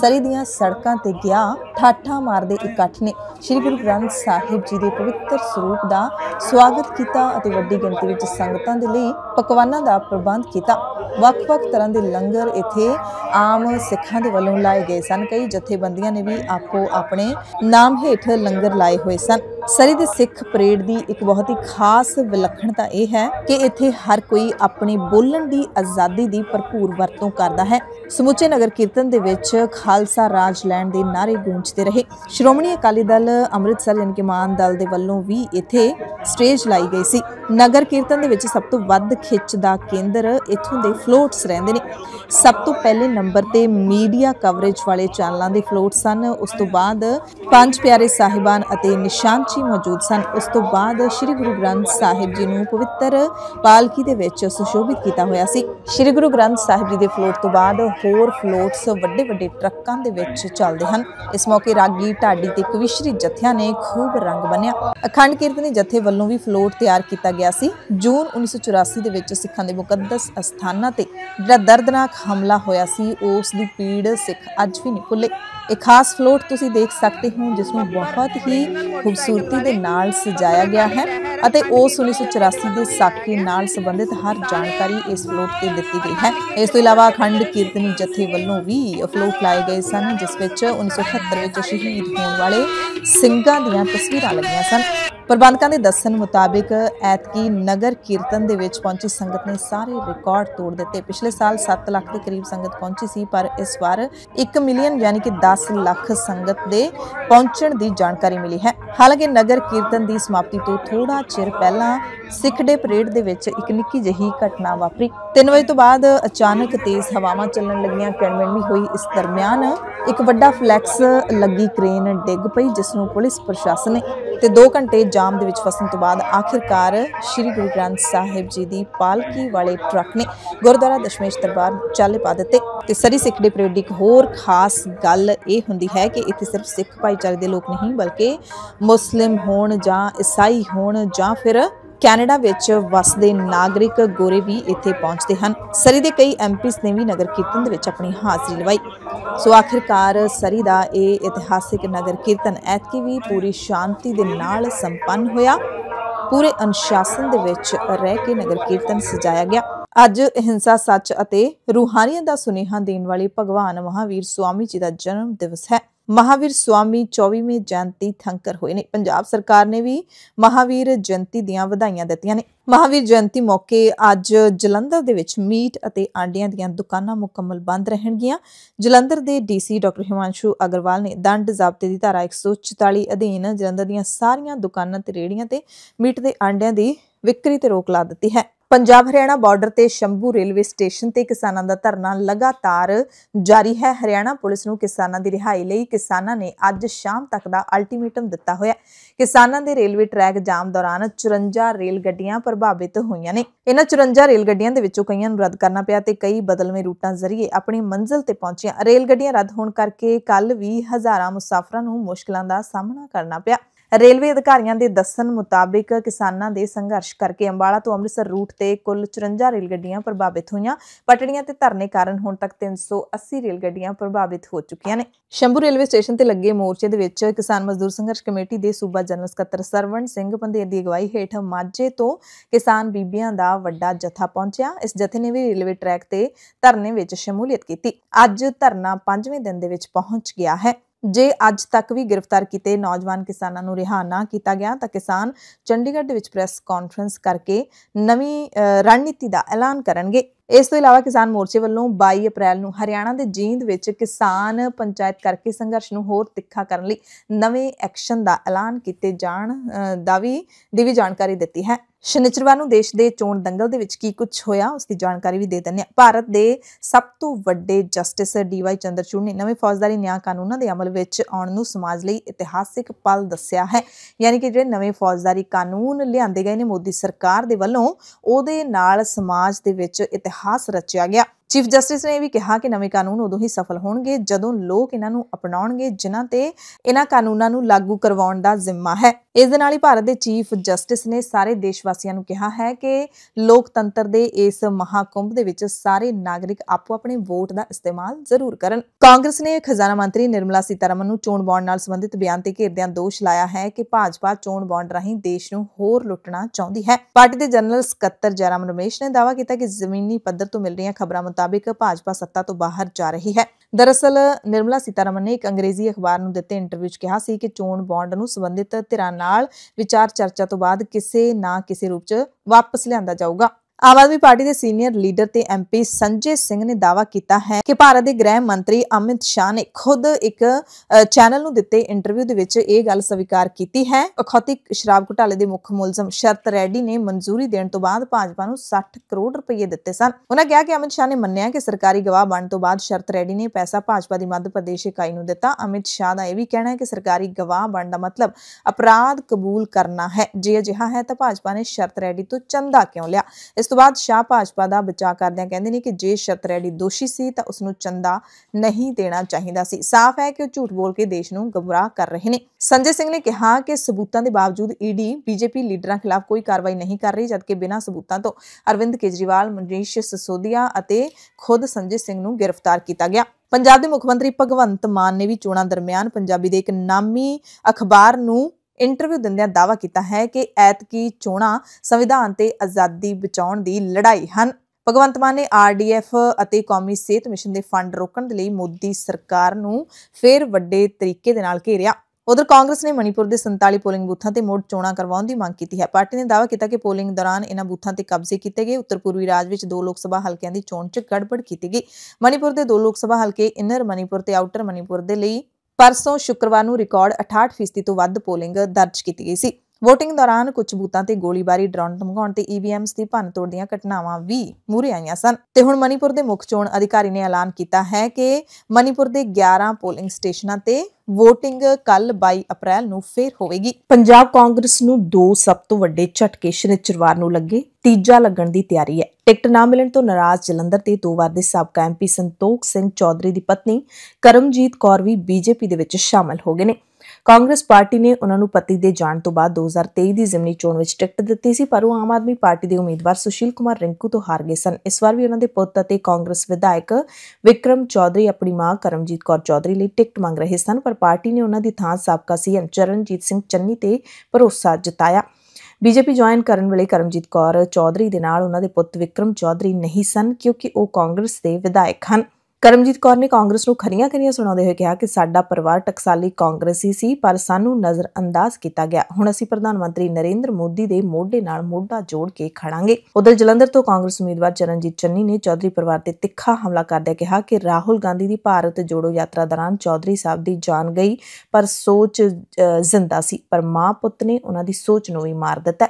ਸਰੀ ਦੀਆਂ ਸੜਕਾਂ ਤੇ ਗਿਆ ਠਾਠਾ ਮਾਰਦੇ ਇਕੱਠ ਨੇ ਸ੍ਰੀ ਗੁਰੂ ਗ੍ਰੰਥ ਸਾਹਿਬ ਜੀ ਦੇ ਪਵਿੱਤਰ ਸਰੂਪ ਦਾ ਸਵਾਗਤ ਕੀਤਾ ਅਤੇ ਵੱਡੀ ਗਿਣਤੀ ਵਿੱਚ ਸੰਗਤਾਂ ਦੇ ਲਈ ਪਕਵਾਨਾਂ ਦਾ ਪ੍ਰਬੰਧ ਕੀਤਾ ਵੱਖ-ਵੱਖ ਤਰ੍ਹਾਂ ਦੇ ਲੰਗਰ ਇੱਥੇ ਆਮ ਸਿੱਖਾਂ ਦੇ ਵੱਲੋਂ ਲਾਏ ਗਏ ਸਨ ਕਈ ਜਥੇਬੰਦੀਆਂ ਨੇ ਵੀ ਆਪੋ ਆਪਣੇ ਨਾਮ ਹੇਠ ਲੰਗਰ ਲਾਏ ਹੋਏ ਸਨ ਸਰੀ ਦੇ ਸਿੱਖ ਪਰੇਡ ਦੀ ਇੱਕ ਬਹੁਤ ਹੀ ਖਾਸ ਵਿਲੱਖਣਤਾ ਇਹ ਹੈ ਕਿ ਇੱਥੇ ਹਰ ਕੋਈ ਆਪਣੇ ਬੋਲਣ ਦੀ ਆਜ਼ਾਦੀ ਦੀ ਭਰਪੂਰ ਵਰਤੋਂ ਕਰਦਾ ਹੈ ਸਮੁੱਚੇ ਨਗਰ ਕੀਰਤਨ ਦੇ ਵਿੱਚ ਖਾਲਸਾ ਰਾਜ ਲੈਣ ਦੇ ਨਾਰੇ ਗੂੰਜਦੇ ਰਹੇ ਸ਼੍ਰੋਮਣੀ ਅਕਾਲੀ ਦਲ ਅੰਮ੍ਰਿਤਸਰ ਜਨ ਕੇ ਮਾਨ ਦਲ ਦੇ ਵੱਲੋਂ ਵੀ ਇੱਥੇ ਸਟੇਜ ਲਾਈ ਗਈ ਸੀ ਨਗਰ ਕੀਰਤਨ ਦੇ ਵਿੱਚ ਸਭ ਤੋਂ ਵੱਧ ਖਿੱਚ ਦਾ ਕੇਂਦਰ ਇੱਥੋਂ ਦੇ ਫਲੋਟਸ ਰਹਿੰਦੇ ਨੇ ਸਭ ਤੋਂ ਪਹਿਲੇ ਨੰਬਰ ਤੇ ਮੀਡੀਆ ਕਵਰੇਜ ਵਾਲੇ ਚੈਨਲਾਂ ਦੇ ਫਲੋਟਸ ਸਨ ਉਸ ਤੋਂ ਬਾਅਦ ਪੰਜ ਪਿਆਰੇ ਸਾਹਿਬਾਨ ਅਤੇ ਨਿਸ਼ਾਨਚੀ ਮੌਜੂਦ ਸਨ ਉਸ ਤੋਂ ਬਾਅਦ ਸ੍ਰੀ ਗੁਰੂ ਗ੍ਰੰਥ ਸਾਹਿਬ ਜੀ ਨੂੰ ਪਵਿੱਤਰ ਪਾਲਕੀ ਦੇ ਵਿੱਚ ਸੁਸ਼ੋਭਿਤ ਕੀਤਾ ਹੋਇਆ ਸੀ ਸ੍ਰੀ ਗੁਰੂ ਗ੍ਰੰਥ ਸਾਹਿਬ ਜੀ ਦੇ ਫਲੋਟ ਤੋਂ ਬਾਅਦ ਹੋਰ ਫਲੋਟਸ ਵੱਡੇ ਵੱਡੇ ਟਰੱਕਾਂ ਦੇ ਵਿੱਚ ਚੱਲਦੇ ਹਨ ਇਸ ਮੌਕੇ ਰਾਗੀ ਢਾਡੀ ਤੇ ਕਵਿਸ਼ਰੀ ਜਥਿਆਂ ਨੇ ਖੂਬ ਰੰਗ ਬੰਨਿਆ ਅਖੰਡ ਕੀਰਤਨੀ ਜਥੇ ਵੱਲੋਂ ਵੀ ਫਲੋਟ ਤਿਆਰ ਕੀਤਾ ਗਿਆ ਸੀ ਜੂਨ 1984 ਦੇ ਵਿੱਚ ਸਿੱਖਾਂ ਦੇ ਮੁਕੱਦਸ ਅਸਥਾਨਾਂ ਤੇ ਜਿਹੜਾ ਦਰਦਨਾਕ ਹਮਲਾ ਹੋਇਆ ਸੀ ਉਸ ਦੀ ਪੀੜ ਸਿੱਖ ਅੱਜ ਵੀ ਨਹੀਂ ਭੁੱਲੇ ਇਹ ਖਾਸ ਫਲੋਟ ਤੁਸੀਂ ਦੇਖ ਸਕਦੇ ਹੋ ਜਿਸ ਨੂੰ ਬਹੁਤ ਹੀ ਖੂਬਸੂਰਤੀ ਦੇ ਨਾਲ ਸਜਾਇਆ ਗਿਆ ਹੈ ਅਤੇ ਉਸ 1984 ਦੇ ਸਾਕੇ ਨਾਲ ਸੰਬੰਧਿਤ ਹਰ ਜਾਣਕਾਰੀ ਇਸ ਫਲੋਟ ਤੇ ਦਿੱਤੀ ਗਈ ਹੈ ਇਸ ਤੋਂ ਇਲਾਵਾ ਅਖੰਡ ਕੀਰਤਨੀ ਜਥੇ ਵੱਲੋਂ ਵੀ ਫਲੋਟ ਲਾਏ ਗਏ ਸਨ ਜਿਸ ਵਿੱਚ 1978 ਵਿੱਚ ਸ਼ਹੀਦ ਹੋਣ ਵਾਲੇ ਸਿੰਘਾਂ ਦੀਆਂ ਤਸਵੀਰਾਂ ਲੱਗੀਆਂ ਸਨ ਪ੍ਰਬੰਧਕਾਂ ਦੇ ਦੱਸਣ ਮੁਤਾਬਕ ਐਤਕੀ ਨਗਰ ਕੀਰਤਨ ਦੇ ਵਿੱਚ ਪਹੁੰਚੀ ਸੰਗਤ ਨੇ ਸਾਰੇ ਰਿਕਾਰਡ ਤੋੜ ਦਿੱਤੇ ਪਿਛਲੇ ਸਾਲ 7 ਲੱਖ ਦੇ ਕਰੀਬ ਸੰਗਤ ਪਹੁੰਚੀ ਸੀ ਪਰ ਇਸ ਵਾਰ 1 ਮਿਲੀਅਨ ਯਾਨੀ ਕਿ 10 ਲੱਖ ਸੰਗਤ ਦੇ ਪਹੁੰਚਣ ਦੀ ਜਾਣਕਾਰੀ ਮਿਲੀ ਹੈ ਹਾਲਾਂਕਿ ਨਗਰ ਕੀਰਤਨ ਦੀ ਸਮਾਪਤੀ ਤੋਂ ਥੋੜਾ ਚਿਰ ਪਹਿਲਾਂ ਸਿੱਖ ਡੇ ਪਰੇਡ ਦੇ ਵਿੱਚ ਇੱਕ ਨਿੱਕੀ ਜਹੀ ਘਟਨਾ ਵਾਪਰੀ 3 ਵਜੇ ਤੋਂ ਬਾਅਦ ਅਚਾਨਕ ਤੇਜ਼ ਹਵਾਵਾਂ ਚੱਲਣ ਲੱਗੀਆਂ ਵੀ ਹੋਈ ਇਸ ਦਰਮਿਆਨ ਇੱਕ ਵੱਡਾ ਫਲੈਕਸ ਲੱਗੀ ਕ੍ਰੇਨ ਡਿੱਗ ਪਈ ਜਿਸ ਨੂੰ ਪੁਲਿਸ ਪ੍ਰਸ਼ਾਸਨ ਨੇ ਤੇ 2 ਘੰਟੇ ਜਾਮ ਦੇ ਵਿੱਚ ਫਸਣ ਤੋਂ ਬਾਅਦ ਆਖਿਰਕਾਰ ਸ੍ਰੀ ਗੁਰੂ ਗ੍ਰੰਥ ਸਾਹਿਬ ਜੀ ਦੀ ਪਾਲਕੀ ਵਾਲੇ ਟਰੱਕ ਨੇ ਗੁਰਦੁਆਰਾ ਦਸ਼ਮੇਸ਼ ਦਰਬਾਰ ਚਾਲੇ ਪਾ ਦਿੱਤੇ ਤੇ ਸਰੀ ਸਿੱਖ ਦੇ ਪਰੇਡ ਇੱਕ ਹੋਰ ਖਾਸ ਗੱਲ ਇਹ ਹੁੰਦੀ ਹੈ ਕਿ ਇੱਥੇ ਸਿਰਫ ਸਿੱਖ ਭਾਈਚਾਰੇ ਦੇ ਲੋਕ ਨਹੀਂ ਬਲਕਿ ਮੁਸਲਿਮ ਹੋਣ ਜਾਂ ਈਸਾਈ ਹੋਣ ਜਾਂ ਫਿਰ ਕੈਨੇਡਾ ਵਿੱਚ ਵਸਦੇ ਨਾਗਰਿਕ ਗੋਰੇ ਵੀ ਇੱਥੇ ਪਹੁੰਚਦੇ ਹਨ ਸਰੀ ਦੇ ਕਈ ਐਮਪੀਸ ਨੇ ਵੀ ਨਗਰ ਕੀਰਤਨ ਦੇ ਵਿੱਚ ਆਪਣੀ ਹਾਜ਼ਰੀ ਲਵਾਈ ਸੋ ਆਖਿਰਕਾਰ ਸਰੀ ਦਾ ਇਹ ਇਤਿਹਾਸਿਕ ਨਗਰ ਕੀਰਤਨ ਐਤਕੀ ਵੀ ਪੂਰੀ ਸ਼ਾਂਤੀ ਦੇ ਨਾਲ ਸੰਪੰਨ ਹੋਇਆ ਪੂਰੇ ਅਨੁਸ਼ਾਸਨ ਦੇ ਵਿੱਚ ਰਹਿ ਕੇ ਨਗਰ ਕੀਰਤਨ ਸਜਾਇਆ ਗਿਆ ਅੱਜ ਹਿੰਸਾ ਸੱਚ ਅਤੇ ਰੂਹਾਨੀਆਂ ਦਾ ਸੁਨੇਹਾ ਦੇਣ ਵਾਲੇ ਭਗਵਾਨ ਮਹਾਵੀਰ ਸੁਆਮੀ ਜੀ ਦਾ ਜਨਮ ਦਿਵਸ ਹੈ ਮਹਾਵੀਰ ਸਵਾਮੀ 24ਵੇਂ ਜਯੰਤੀ ਥੰਕਰ ਹੋਏ ਨੇ ਪੰਜਾਬ ਸਰਕਾਰ ਨੇ ਵੀ ਮਹਾਵੀਰ ਜਯੰਤੀ ਦੀਆਂ ਵਧਾਈਆਂ ਦਿੱਤੀਆਂ ਨੇ ਮਹਾਵੀਰ ਜਯੰਤੀ ਮੌਕੇ ਅੱਜ ਜਲੰਧਰ ਦੇ ਵਿੱਚ ਮੀਟ ਅਤੇ ਆਂਡਿਆਂ ਦੀਆਂ ਦੁਕਾਨਾਂ ਮੁਕੰਮਲ ਬੰਦ ਰਹਿਣਗੀਆਂ ਜਲੰਧਰ ਦੇ ਡੀਸੀ ਡਾਕਟਰ ਹਿਮਾਂਸ਼ੂ ਅਗਰਵਾਲ ਨੇ ਦੰਡ ਜ਼ਾਬਤੇ ਦੀ ਧਾਰਾ 144 ਅਧੀਨ ਜਲੰਧਰ ਦੀਆਂ ਸਾਰੀਆਂ ਦੁਕਾਨਾਂ ਤੇ ਰੇੜੀਆਂ ਤੇ ਮੀਟ ਦੇ ਆਂਡਿਆਂ ਦੀ ਵਿਕਰੀ ਤੇ ਰੋਕ ਲਾ ਦਿੱਤੀ ਹੈ ਪੰਜਾਬ ਹਰਿਆਣਾ ਬਾਰਡਰ ਤੇ ਸ਼ੰਭੂ ਰੇਲਵੇ ਸਟੇਸ਼ਨ ਤੇ ਕਿਸਾਨਾਂ ਦਾ ਧਰਨਾ ਲਗਾਤਾਰ ਜਾਰੀ ਹੈ ਹਰਿਆਣਾ ਪੁਲਿਸ ਨੂੰ ਕਿਸਾਨਾਂ ਦੀ ਰਿਹਾਈ ਲਈ ਕਿਸਾਨਾਂ ਨੇ ਅੱਜ ਸ਼ਾਮ ਤੱਕ ਦਾ ਅਲਟੀਮੇਟਮ ਦਿੱਤਾ ਹੋਇਆ ਕਿਸਾਨਾਂ ਦੇ ਰੇਲਵੇ ਟਰੈਕ ਜਾਮ ਦੌਰਾਨ 54 ਰੇਲ ਗੱਡੀਆਂ ਪ੍ਰਭਾਵਿਤ ਹੋਈਆਂ ਨੇ ਇਹਨਾਂ 54 ਰੇਲ ਗੱਡੀਆਂ ਦੇ ਵਿੱਚੋਂ ਕਈਆਂ ਨੂੰ ਰੱਦ ਕਰਨਾ ਪਿਆ ਤੇ ਕਈ ਬਦਲਵੇਂ ਰੂਟਾਂ ਜ਼ਰੀਏ ਆਪਣੀ ਮੰਜ਼ਿਲ ਤੇ ਪਹੁੰਚੀਆਂ ਰੇਲ ਗੱਡੀਆਂ ਰੱਦ ਹੋਣ ਕਰਕੇ ਕੱਲ ਵੀ ਹਜ਼ਾਰਾਂ ਮੁਸਾਫਰਾਂ ਨੂੰ ਮੁਸ਼ਕਲਾਂ ਦਾ ਸਾਹਮਣਾ ਕਰਨਾ ਪਿਆ ਰੇਲਵੇ ਅਧਿਕਾਰੀਆਂ ਦੇ ਦੱਸਣ ਮੁਤਾਬਕ ਕਿਸਾਨਾਂ ਦੇ ਸੰਘਰਸ਼ ਕਰਕੇ ਅੰਬਾਲਾ ਤੋਂ ਅੰਮ੍ਰਿਤਸਰ ਰੂਟ ਤੇ ਕੁੱਲ 54 ਰੇਲ ਗੱਡੀਆਂ ਪ੍ਰਭਾਵਿਤ ਹੋਈਆਂ ਪਟੜੀਆਂ ਤੇ ਧਰਨੇ ਕਾਰਨ ਹੁਣ ਤੱਕ 380 ਰੇਲ ਗੱਡੀਆਂ ਪ੍ਰਭਾਵਿਤ ਹੋ ਚੁੱਕੀਆਂ ਨੇ ਸ਼ੰਭੂ ਰੇਲਵੇ ਸਟੇਸ਼ਨ ਤੇ ਲੱਗੇ ਮੋਰਚੇ ਦੇ ਵਿੱਚ ਕਿਸਾਨ ਮਜ਼ਦੂਰ ਸੰਘਰਸ਼ ਕਮੇਟੀ ਦੇ ਸੂਬਾ ਜਨਰਲ ਸਕੱਤਰ ਸਰਵਣ ਸਿੰਘ ਪੰਦੇਰ ਦੀ ਅਗਵਾਈ ਹੇਠ ਮਾਝੇ ਤੋਂ ਕਿਸਾਨ ਬੀਬੀਆਂ ਦਾ ਵੱਡਾ ਜਥਾ ਪਹੁੰਚਿਆ ਇਸ ਜਥੇ ਨੇ ਵੀ ਰੇਲਵੇ ਟਰੈਕ ਤੇ ਧਰਨੇ ਵਿੱਚ ਸ਼ਮੂਲੀਅਤ ਕੀਤੀ ਅੱਜ ਧਰਨਾ 5ਵੇਂ ਦਿਨ ਦੇ ਵਿੱਚ ਪਹੁੰਚ ਗਿਆ ਹੈ ਜੇ ਅੱਜ ਤੱਕ ਵੀ ਗ੍ਰਿਫਤਾਰ ਕੀਤੇ ਨੌਜਵਾਨ ਕਿਸਾਨਾਂ ਨੂੰ ਰਿਹਾ ਨਾ ਕੀਤਾ ਗਿਆ ਤਾਂ ਕਿਸਾਨ ਚੰਡੀਗੜ੍ਹ ਦੇ ਵਿੱਚ ਪ੍ਰੈਸ ਕਾਨਫਰੰਸ ਕਰਕੇ ਨਵੀਂ ਰਣਨੀਤੀ ਦਾ ਐਲਾਨ ਕਰਨਗੇ ਇਸ ਤੋਂ ਇਲਾਵਾ ਕਿਸਾਨ ਮੋਰਚੇ ਵੱਲੋਂ 22 ਅਪ੍ਰੈਲ ਨੂੰ ਹਰਿਆਣਾ ਦੇ ਜੀਂਦ ਵਿੱਚ ਕਿਸਾਨ ਪੰਚਾਇਤ ਕਰਕੇ ਸੰਘਰਸ਼ ਨੂੰ ਹੋਰ ਤਿੱਖਾ ਕਰਨ ਲਈ ਨਵੇਂ ਐਕਸ਼ਨ ਦਾ ਐਲਾਨ ਕੀਤੇ ਜਾਣ ਦਾ ਵੀ ਦੀ ਵੀ ਜਾਣਕਾਰੀ ਦਿੱਤੀ ਹੈ ਸ਼ਨੀਚਰਵਾਰ ਨੂੰ ਦੇਸ਼ ਦੇ ਚੋਣ ਦੰਗਲ ਦੇ ਵਿੱਚ ਕੀ ਕੁਝ ਹੋਇਆ ਉਸ ਦੀ ਜਾਣਕਾਰੀ ਵੀ ਦੇ ਦਿੰਦੇ ਹਾਂ ਭਾਰਤ ਦੇ ਸਭ ਤੋਂ ਵੱਡੇ ਜਸਟਿਸ ਡੀਵਾਈ ਚੰਦਰਚੂੜ ਨੇ ਨਵੇਂ ਫੌਜਦਾਰੀ ਨਿਆਂ ਕਾਨੂੰਨਾਂ ਦੇ ਅਮਲ ਵਿੱਚ ਆਉਣ ਨੂੰ ਸਮਾਜ ਲਈ ਇਤਿਹਾਸਿਕ ਪਲ ਦੱਸਿਆ ਹੈ ਯਾਨੀ ਕਿ ਜਿਹੜੇ ਨਵੇਂ ਫੌਜਦਾਰੀ ਕਾਨੂੰਨ ਲਿਆਂਦੇ ਗਏ ਨੇ ਮੋਦੀ ਸਰਕਾਰ ਦੇ ਵੱਲੋਂ ਉਹਦੇ ਨਾਲ ਸਮਾਜ ਦੇ ਵਿੱਚ ਇਤਿਹਾਸ ਖਾਸ ਰਚਿਆ ਗਿਆ ਚੀਫ ਜਸਟਿਸ ਨੇ ਇਹ ਵੀ ਕਿਹਾ ਕਿ ਨਵੇਂ ਕਾਨੂੰਨ ਉਦੋਂ ਹੀ ਸਫਲ ਹੋਣਗੇ ਜਦੋਂ ਲੋਕ ਇਹਨਾਂ ਨੂੰ ਅਪਣਾਉਣਗੇ ਜਿਨ੍ਹਾਂ ਤੇ ਇਹਨਾਂ ਕਾਨੂੰਨਾਂ ਨੂੰ ਲਾਗੂ ਕਰਵਾਉਣ ਦਾ ਜ਼ਿੰਮਾ ਹੈ ਇਸ ਦੇ ਨਾਲ ਹੀ ਭਾਰਤ ਦੇ ਚੀਫ ਜਸਟਿਸ ਨੇ ਸਾਰੇ ਦੇਸ਼ ਵਾਸੀਆਂ ਨੂੰ ਕਿਹਾ ਹੈ ਕਿ ਲੋਕਤੰਤਰ ਦੇ ਇਸ ਮਹਾਕੁੰਭ ਦੇ ਵਿੱਚ ਸਾਰੇ ਨਾਗਰਿਕ ਆਪੋ ਆਪਣੇ ਵੋਟ ਦਾ ਇਸਤੇਮਾਲ ਜ਼ਰੂਰ ਕਰਨ ਕਾਂਗਰਸ ਨੇ ਖਜ਼ਾਨਾ ਮੰਤਰੀ ਨਿਰਮਲਾ ਸੀਤਾਰਮਨ ਨੂੰ ਚੋਣ ਬਾਂਡ ਨਾਲ ਸੰਬੰਧਿਤ ਬਿਆਨ ਤੇ ਘੇਰਦਿਆਂ ਦੋਸ਼ ਲਾਇਆ ਹੈ ਕਿ ਭਾਜਪਾ ਚੋਣ ਬਾਂਡ ਰਾਹੀਂ ਦੇਸ਼ ਨੂੰ ਹੋਰ ਲੁੱਟਣਾ ਚਾਹੁੰਦੀ ਹੈ ਪਾਰਟੀ ਦੇ ਜਨਰਲ ਸਕੱਤਰ ਜੈਰਾਮ ਰਮੇਸ਼ ਨੇ ਦਾਅਵਾ ਕੀਤਾ ਕਿ ਜ਼ਮੀਨੀ ਪੱਧਰ ਤੋਂ ਮਿਲ ਰਹੀਆਂ ਖਬਰਾਂ ਮੁਤਾਬਕ ਭਾਜਪਾ ਸੱਤਾ ਤੋਂ ਬਾਹਰ ਜਾ ਰਹੀ ਹੈ ਦਰਅਸਲ ਨਿਰਮਲਾ ਸੀਤਾਰਮਨ ਨੇ ਇੱਕ ਅੰਗਰੇਜ਼ੀ ਅਖਬਾਰ ਨੂੰ ਦਿੱਤੇ ਇੰਟਰਵਿਊ 'ਚ ਕਿਹਾ ਸੀ ਕਿ ਚੋਣ ਬੌਂਡ ਨੂੰ ਸੰਬੰਧਿਤ ਧਿਰਾਂ ਨਾਲ ਵਿਚਾਰ ਚਰਚਾ ਤੋਂ ਬਾਅਦ ਕਿਸੇ ਨਾ ਕਿਸੇ ਰੂਪ 'ਚ ਵਾਪਸ ਲਿਆਂਦਾ ਜਾਊਗਾ ਆਮ ਆਦਮੀ ਪਾਰਟੀ ਦੇ ਸੀਨੀਅਰ ਲੀਡਰ ਤੇ ਐਮਪੀ ਸੰਜੇ ਸਿੰਘ ਨੇ ਦਾਵਾ ਕੀਤਾ ਹੈ ਕਿ ਭਾਰਤ ਦੇ ਗ੍ਰਹਿ ਮੰਤਰੀ ਅਮਿਤ ਸ਼ਾਹ ਨੇ ਖੁਦ ਇੱਕ ਚੈਨਲ ਨੂੰ ਦਿੱਤੇ ਇੰਟਰਵਿਊ ਦੇ ਵਿੱਚ ਇਹ ਗੱਲ ਸਵੀਕਾਰ ਕੀਤੀ ਹੈ ਅਖੌਤੀ ਸ਼ਰਾਬ ਘੁਟਾਲੇ ਦੇ ਮੁੱਖ ਮੁਲਜ਼ਮ ਸ਼ਰਤ ਰੈਡੀ ਨੇ ਮਨਜ਼ੂਰੀ ਦੇਣ ਤੋਂ ਬਾਅਦ ਭਾਜਪਾ ਨੂੰ 60 ਕਰੋੜ ਰੁਪਏ ਦਿੱਤੇ ਸਨ ਉਹਨਾਂ ਕਿਹਾ ਕਿ ਅਮਿਤ ਸ਼ਾਹ ਨੇ ਮੰਨਿਆ ਕਿ ਸਰਕਾਰੀ ਗਵਾਹ ਬਣਨ ਤੋਂ ਬਾਅਦ ਸ਼ਰਤ ਰੈਡੀ ਨੇ ਪੈਸਾ ਭਾਜਪਾ ਦੀ ਮੱਧ ਪ੍ਰਦੇਸ਼ ਇਕਾਈ ਨੂੰ ਦਿੱਤਾ ਅਮਿਤ ਸ਼ਾਹ ਦਾ ਇਹ ਵੀ ਕਹਿਣਾ ਹੈ ਕਿ ਸਰਕਾਰੀ ਗਵਾਹ ਬਣਨ ਦਾ ਮਤਲਬ ਅਪਰਾਧ ਕਬੂਲ ਕਰਨਾ ਹੈ ਜੇ ਅਜਿਹਾ ਹੈ ਤਾਂ ਭਾਜਪਾ ਨੇ ਸ਼ਰਤ ਰੈਡੀ ਤੋਂ ਚੰਦਾ ਕਿਉਂ ਲਿਆ ਇਸ ਤੋਂ ਬਾਅਦ ਸ਼ਾਹ ਭਾਜਪਾ ਦਾ ਕਰਦੇ ਕਰਦਿਆਂ ਕਹਿੰਦੇ ਨੇ ਕਿ ਜੇ ਸ਼ਤਰੈਡੀ ਦੋਸ਼ੀ ਸੀ ਤਾਂ ਉਸ ਨੂੰ ਚੰਦਾ ਨਹੀਂ ਦੇਣਾ ਚਾਹੀਦਾ ਸੀ ਸਾਫ਼ ਹੈ ਕਿ ਉਹ ਝੂਠ ਬੋਲ ਕੇ ਦੇਸ਼ ਨੂੰ ਗਮਰਾਹ ਕਰ ਰਹੇ ਨੇ ਸੰਜੇ ਸਿੰਘ ਨੇ ਕਿਹਾ ਕਿ ਸਬੂਤਾਂ ਦੇ ਬਾਵਜੂਦ ਈਡੀ ਬੀਜੇਪੀ ਲੀਡਰਾਂ ਖਿਲਾਫ ਕੋਈ ਕਾਰਵਾਈ ਨਹੀਂ ਕਰ ਰਹੀ ਜਦਕਿ ਬਿਨਾਂ ਸਬੂਤਾਂ ਤੋਂ ਅਰਵਿੰਦ ਕੇਜਰੀਵਾਲ ਮਨੀਸ਼ ਸਸੋਦੀਆ ਅਤੇ ਖੁਦ ਸੰਜੇ ਸਿੰਘ ਨੂੰ ਗ੍ਰਿਫਤਾਰ ਕੀਤਾ ਗਿਆ ਪੰਜਾਬ ਦੇ ਮੁੱਖ ਮੰਤਰੀ ਭਗਵੰਤ ਮਾਨ ਨੇ ਵੀ ਚੋਣਾਂ ਦਰਮਿਆਨ ਪੰਜਾਬੀ ਦੇ ਇੱਕ ਨਾਮੀ ਅਖਬਾਰ ਨੂੰ ਇੰਟਰਵਿਊ ਦਿੰਦਿਆਂ ਦਾਵਾ ਕੀਤਾ ਹੈ ਕਿ ਐਤਕੀ ਚੋਣਾ ਸੰਵਿਧਾਨ ਤੇ ਆਜ਼ਾਦੀ ਬਚਾਉਣ ਦੀ ਲੜਾਈ ਹਨ ਭਗਵੰਤ ਮਾਨ ਨੇ ਆਰਡੀਐਫ ਅਤੇ ਕੌਮੀ ਸਿਹਤ ਮਿਸ਼ਨ ਦੇ ਫੰਡ ਰੋਕਣ ਦੇ ਲਈ ਮੋਦੀ ਸਰਕਾਰ ਨੂੰ ਫੇਰ ਵੱਡੇ ਤਰੀਕੇ ਦੇ ਨਾਲ ਘੇਰਿਆ ਉਧਰ ਕਾਂਗਰਸ ਨੇ ਮਣੀਪੁਰ ਦੇ 47 ਪੋਲਿੰਗ ਬੂਥਾਂ ਤੇ ਮੋੜ ਚੋਣਾਂ ਕਰਵਾਉਣ ਦੀ ਮੰਗ ਕੀਤੀ ਹੈ ਪਾਰਟੀ ਨੇ ਦਾਅਵਾ ਕੀਤਾ ਕਿ ਪੋਲਿੰਗ ਦੌਰਾਨ ਇਹਨਾਂ ਬੂਥਾਂ ਤੇ ਕਬਜ਼ੇ ਕੀਤੇ ਗਏ ਉੱਤਰ ਪੂਰਬੀ ਰਾਜ ਵਿੱਚ ਦੋ ਲੋਕ ਸਭਾ ਹਲਕਿਆਂ ਦੀ ਚੋਣ 'ਚ ਗੜਬੜ ਕੀਤੀ ਗਈ ਮਣੀਪੁਰ ਦੇ ਦੋ ਲੋਕ ਸਭਾ ਹਲਕੇ ਇਨਰ ਮਣੀਪੁਰ ਤੇ ਆਊਟਰ ਮਣੀਪੁਰ ਦੇ ਲਈ ਪਰਸੋਂ ਸ਼ੁੱਕਰਵਾਰ ਨੂੰ ਰਿਕਾਰਡ 68% ਤੋਂ ਵੱਧ ਪੋਲਿੰਗ ਦਰਜ ਕੀਤੀ ਗਈ ਸੀ ਵੋਟਿੰਗ ਦੌਰਾਨ ਕੁਝ ਬੂਤਾਂ ਤੇ ਗੋਲੀਬਾਰੀ ਡਰਾਉਣ ਧਮਕਾਉਣ ਤੇ ਈਵੀਐਮਸ ਦੀ ਭੰਨ ਤੋੜ ਦੀਆਂ ਘਟਨਾਵਾਂ ਵੀ ਮੂਰੇ ਆਈਆਂ ਸਨ ਤੇ ਹੁਣ ਮਨੀਪੁਰ ਦੇ ਮੁੱਖ ਚੋਣ ਅਧਿਕਾਰੀ ਨੇ ਐਲਾਨ ਕੀਤਾ ਹੈ ਕਿ ਮਨੀਪੁਰ ਦੇ 11 ਪੋਲਿੰਗ ਸਟੇਸ਼ਨਾਂ ਤੇ ਵੋਟਿੰਗ ਕੱਲ 22 ਅਪ੍ਰੈਲ ਨੂੰ ਫੇਰ ਹੋਵੇਗੀ ਪੰਜਾਬ ਕਾਂਗਰਸ ਨੂੰ ਦੋ ਸਭ ਤੋਂ ਵੱਡੇ ਝਟਕੇ ਸ਼ਨੀਚਰਵਾਰ ਨੂੰ ਲੱਗੇ ਤੀਜਾ ਲੱਗਣ ਦੀ ਤਿਆਰੀ ਹੈ ਟਿਕਟ ਨਾ ਮਿਲਣ ਤੋਂ ਨਾਰਾਜ਼ ਜਲੰਧਰ ਦੇ ਦੋ ਵਾਰ ਦੇ ਸਾਬਕਾ ਐਮਪੀ ਸੰਤੋਖ ਸਿੰਘ ਚੌਧਰੀ ਦੀ ਪਤਨੀ ਕਰਮਜੀਤ ਕੌਰ ਵੀ ਬੀਜੇਪੀ ਦੇ ਵਿੱਚ ਸ਼ਾਮਲ ਹੋ ਗਏ ਨੇ ਕਾਂਗਰਸ ਪਾਰਟੀ ਨੇ ਉਹਨਾਂ ਨੂੰ ਪਤੀ ਦੇ ਜਾਣ ਤੋਂ ਬਾਅਦ 2023 ਦੀ ਜ਼ਿਮਨੀ ਚੋਣ ਵਿੱਚ ਟਿਕਟ ਦਿੱਤੀ ਸੀ ਪਰ ਉਹ ਆਮ ਆਦਮੀ ਪਾਰਟੀ ਦੇ ਉਮੀਦਵਾਰ ਸੁਸ਼ੀਲ ਕੁਮਾਰ ਰਿੰਕੂ ਤੋਂ ਹਾਰ ਗਏ ਸਨ ਇਸ ਵਾਰ ਵੀ ਉਹਨਾਂ ਦੇ ਪੁੱਤ ਅਤੇ ਕਾਂਗਰਸ ਵਿਧਾਇਕ ਵਿਕਰਮ ਚੌਧਰੀ ਆਪਣੀ ਮਾਂ ਕਰਮਜੀਤ ਕੌਰ ਚੌਧਰੀ ਲਈ ਟਿਕਟ ਮੰਗ ਰਹੇ ਸਨ ਪਰ ਪਾਰਟੀ ਨੇ ਉਹਨਾਂ ਦੀ ਥਾਂ ਸਾਬਕਾ ਸੀਐਮ ਚਰਨਜੀਤ ਸਿੰਘ ਚੰਨੀ ਤੇ ਭਰੋਸਾ ਜਤਾਇਆ ਬੀਜੇਪੀ ਜੁਆਇਨ ਕਰਨ ਵੇਲੇ ਕਰਮਜੀਤ ਕੌਰ ਚੌਧਰੀ ਦੇ ਨਾਲ ਉਹਨਾਂ ਦੇ ਪੁੱਤ ਵਿਕਰਮ ਚੌਧਰੀ ਨਹੀਂ ਸਨ ਕਿਉਂਕਿ ਉਹ ਕਾਂਗਰਸ ਦੇ ਵਿਧਾਇਕ ਹਨ ਕਰਮਜੀਤ ਕੌਰ ਨੇ ਕਾਂਗਰਸ ਨੂੰ ਖਰੀਆਂ-ਖਰੀਆਂ ਸੁਣਾਉਂਦੇ ਹੋਏ ਕਿਹਾ ਕਿ ਸਾਡਾ ਪਰਿਵਾਰ ਟਕਸਾਲੀ ਕਾਂਗਰਸੀ ਸੀ ਪਰ ਸਾਨੂੰ ਨਜ਼ਰ ਅੰਦਾਜ਼ ਕੀਤਾ ਗਿਆ ਹੁਣ ਅਸੀਂ ਪ੍ਰਧਾਨ ਮੰਤਰੀ ਨਰਿੰਦਰ ਮੋਦੀ ਦੇ ਮੋਢੇ ਨਾਲ ਮੋਢਾ ਜੋੜ ਕੇ ਖੜਾਂਗੇ ਉਧਰ ਜਲੰਧਰ ਤੋਂ ਕਾਂਗਰਸ ਉਮੀਦਵਾਰ ਚਰਨਜੀਤ ਚੰਨੀ ਨੇ ਚੌਧਰੀ ਪਰਿਵਾਰ ਤੇ ਤਿੱਖਾ ਹਮਲਾ ਕਰਦਿਆਂ ਕਿਹਾ ਕਿ ਰਾਹੁਲ ਗਾਂਧੀ ਦੀ ਭਾਰਤ ਜੋੜੋ ਯਾਤਰਾ ਦੌਰਾਨ ਚੌਧਰੀ ਸਾਹਿਬ ਦੀ ਜਾਨ ਗਈ ਪਰ ਸੋਚ ਜ਼ਿੰਦਾ ਸੀ ਪਰ ਮਾਂ ਪੁੱਤ ਨੇ ਉਹਨਾਂ ਦੀ ਸੋਚ ਨੂੰ ਵੀ ਮਾਰ ਦਿੱਤਾ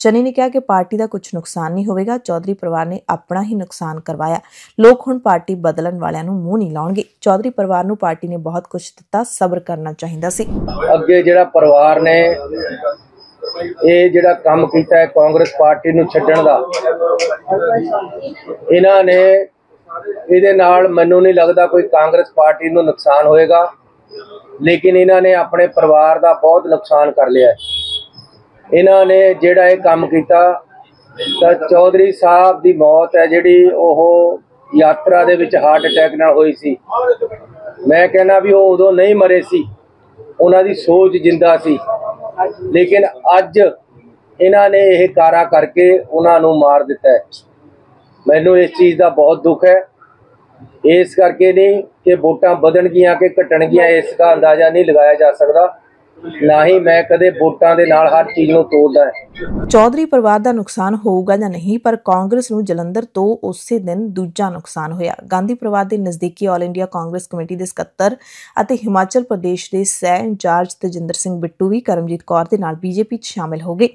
ਚੰਨੀ ਨੇ ਕਿਹਾ ਕਿ ਪਾਰਟੀ ਦਾ ਕੁਝ ਨੁਕਸਾਨ ਨਹੀਂ ਹੋਵੇਗਾ ਚੌਧਰੀ ਪਰਿਵਾਰ ਨੇ ਆਪਣਾ ਹੀ ਨੁਕਸਾਨ ਕਰਵਾਇਆ ਲੋਕ ਹੁਣ ਪਾਰਟੀ ਬਦਲਣ ਵਾਲਿਆਂ ਨੂੰ ਮੂੰਹ ਨਹੀਂ ਲਾਉਣਗੇ ਚੌਧਰੀ ਪਰਿਵਾਰ ਨੂੰ ਪਾਰਟੀ ਨੇ ਬਹੁਤ ਕੁਝ ਦਿੱਤਾ ਸਬਰ ਕਰਨਾ ਚਾਹੀਦਾ ਸੀ ਅੱਗੇ ਜਿਹੜਾ ਪਰਿਵਾਰ ਨੇ ਇਹ ਜਿਹੜਾ ਕੰਮ ਕੀਤਾ ਹੈ ਕਾਂਗਰਸ ਪਾਰਟੀ ਨੂੰ ਛੱਡਣ ਦਾ ਇਹਨਾਂ ਨੇ ਇਹਦੇ ਨਾਲ ਮੈਨੂੰ ਨਹੀਂ ਲੱਗਦਾ ਕੋਈ ਕਾਂਗਰਸ ਪਾਰਟੀ ਨੂੰ ਨੁਕਸਾਨ ਹੋਏਗਾ ਲੇਕਿਨ ਇਹਨਾਂ ਨੇ ਆਪਣੇ ਪਰਿਵਾਰ ਦਾ ਬਹੁਤ ਨੁਕਸਾਨ ਕਰ ਲਿਆ ਹੈ ਇਹਨਾਂ ਨੇ ਜਿਹੜਾ ਇਹ ਕੰਮ ਕੀਤਾ ਤਾਂ ਚੌਧਰੀ ਸਾਹਿਬ ਦੀ ਮੌਤ ਹੈ ਜਿਹੜੀ ਉਹ ਯਾਤਰਾ ਦੇ ਵਿੱਚ ਹਾਰਟ ਅਟੈਕ ਨਾਲ ਹੋਈ ਸੀ ਮੈਂ ਕਹਿੰਦਾ ਵੀ ਉਹ ਉਦੋਂ ਨਹੀਂ ਮਰੇ ਸੀ ਉਹਨਾਂ ਦੀ ਸੋਚ ਜਿੰਦਾ ਸੀ ਲੇਕਿਨ ਅੱਜ ਇਹਨਾਂ ਨੇ ਇਹ ਕਾਰਾ ਕਰਕੇ ਉਹਨਾਂ ਨੂੰ ਮਾਰ ਦਿੱਤਾ ਮੈਨੂੰ ਇਸ ਚੀਜ਼ ਦਾ ਬਹੁਤ ਦੁੱਖ ਹੈ ਇਸ ਕਰਕੇ ਨਹੀਂ ਕਿ ਵੋਟਾਂ ਵਧਣਗੀਆਂ ਕਿ ਘਟਣਗੀਆਂ ਇਸ ਦਾ ਅੰਦਾਜ਼ਾ ਨਹੀਂ ਲਗਾਇਆ ਜਾ ਸਕਦਾ ਨਾ ਹੀ ਮੈਂ ਕਦੇ ਵੋਟਾਂ ਦੇ ਨਾਲ ਹਰ ਚੀਜ਼ ਨੂੰ ਤੋੜਦਾ ਹੈ ਚੌਧਰੀ ਪਰਿਵਾਰ ਦਾ ਨੁਕਸਾਨ ਹੋਊਗਾ ਜਾਂ ਨਹੀਂ ਪਰ ਕਾਂਗਰਸ ਨੂੰ ਜਲੰਧਰ ਤੋਂ ਉਸੇ ਦਿਨ ਦੂਜਾ ਨੁਕਸਾਨ ਹੋਇਆ ਗਾਂਧੀ ਪਰਿਵਾਰ ਦੇ ਨਜ਼ਦੀਕੀ ਆਲ ਇੰਡੀਆ ਕਾਂਗਰਸ ਕਮੇਟੀ ਦੇ ਸਕੱਤਰ ਅਤੇ ਹਿਮਾਚਲ ਪ੍ਰਦੇਸ਼ ਦੇ ਸਹਿ ਇੰਚਾਰਜ ਤੇਜਿੰਦਰ ਸਿੰਘ ਬਿੱਟੂ ਵੀ ਕਰਮਜੀਤ ਕੌਰ ਦੇ ਨਾਲ ਬੀਜੇਪੀ 'ਚ ਸ਼ਾਮਲ ਹੋ ਗਏ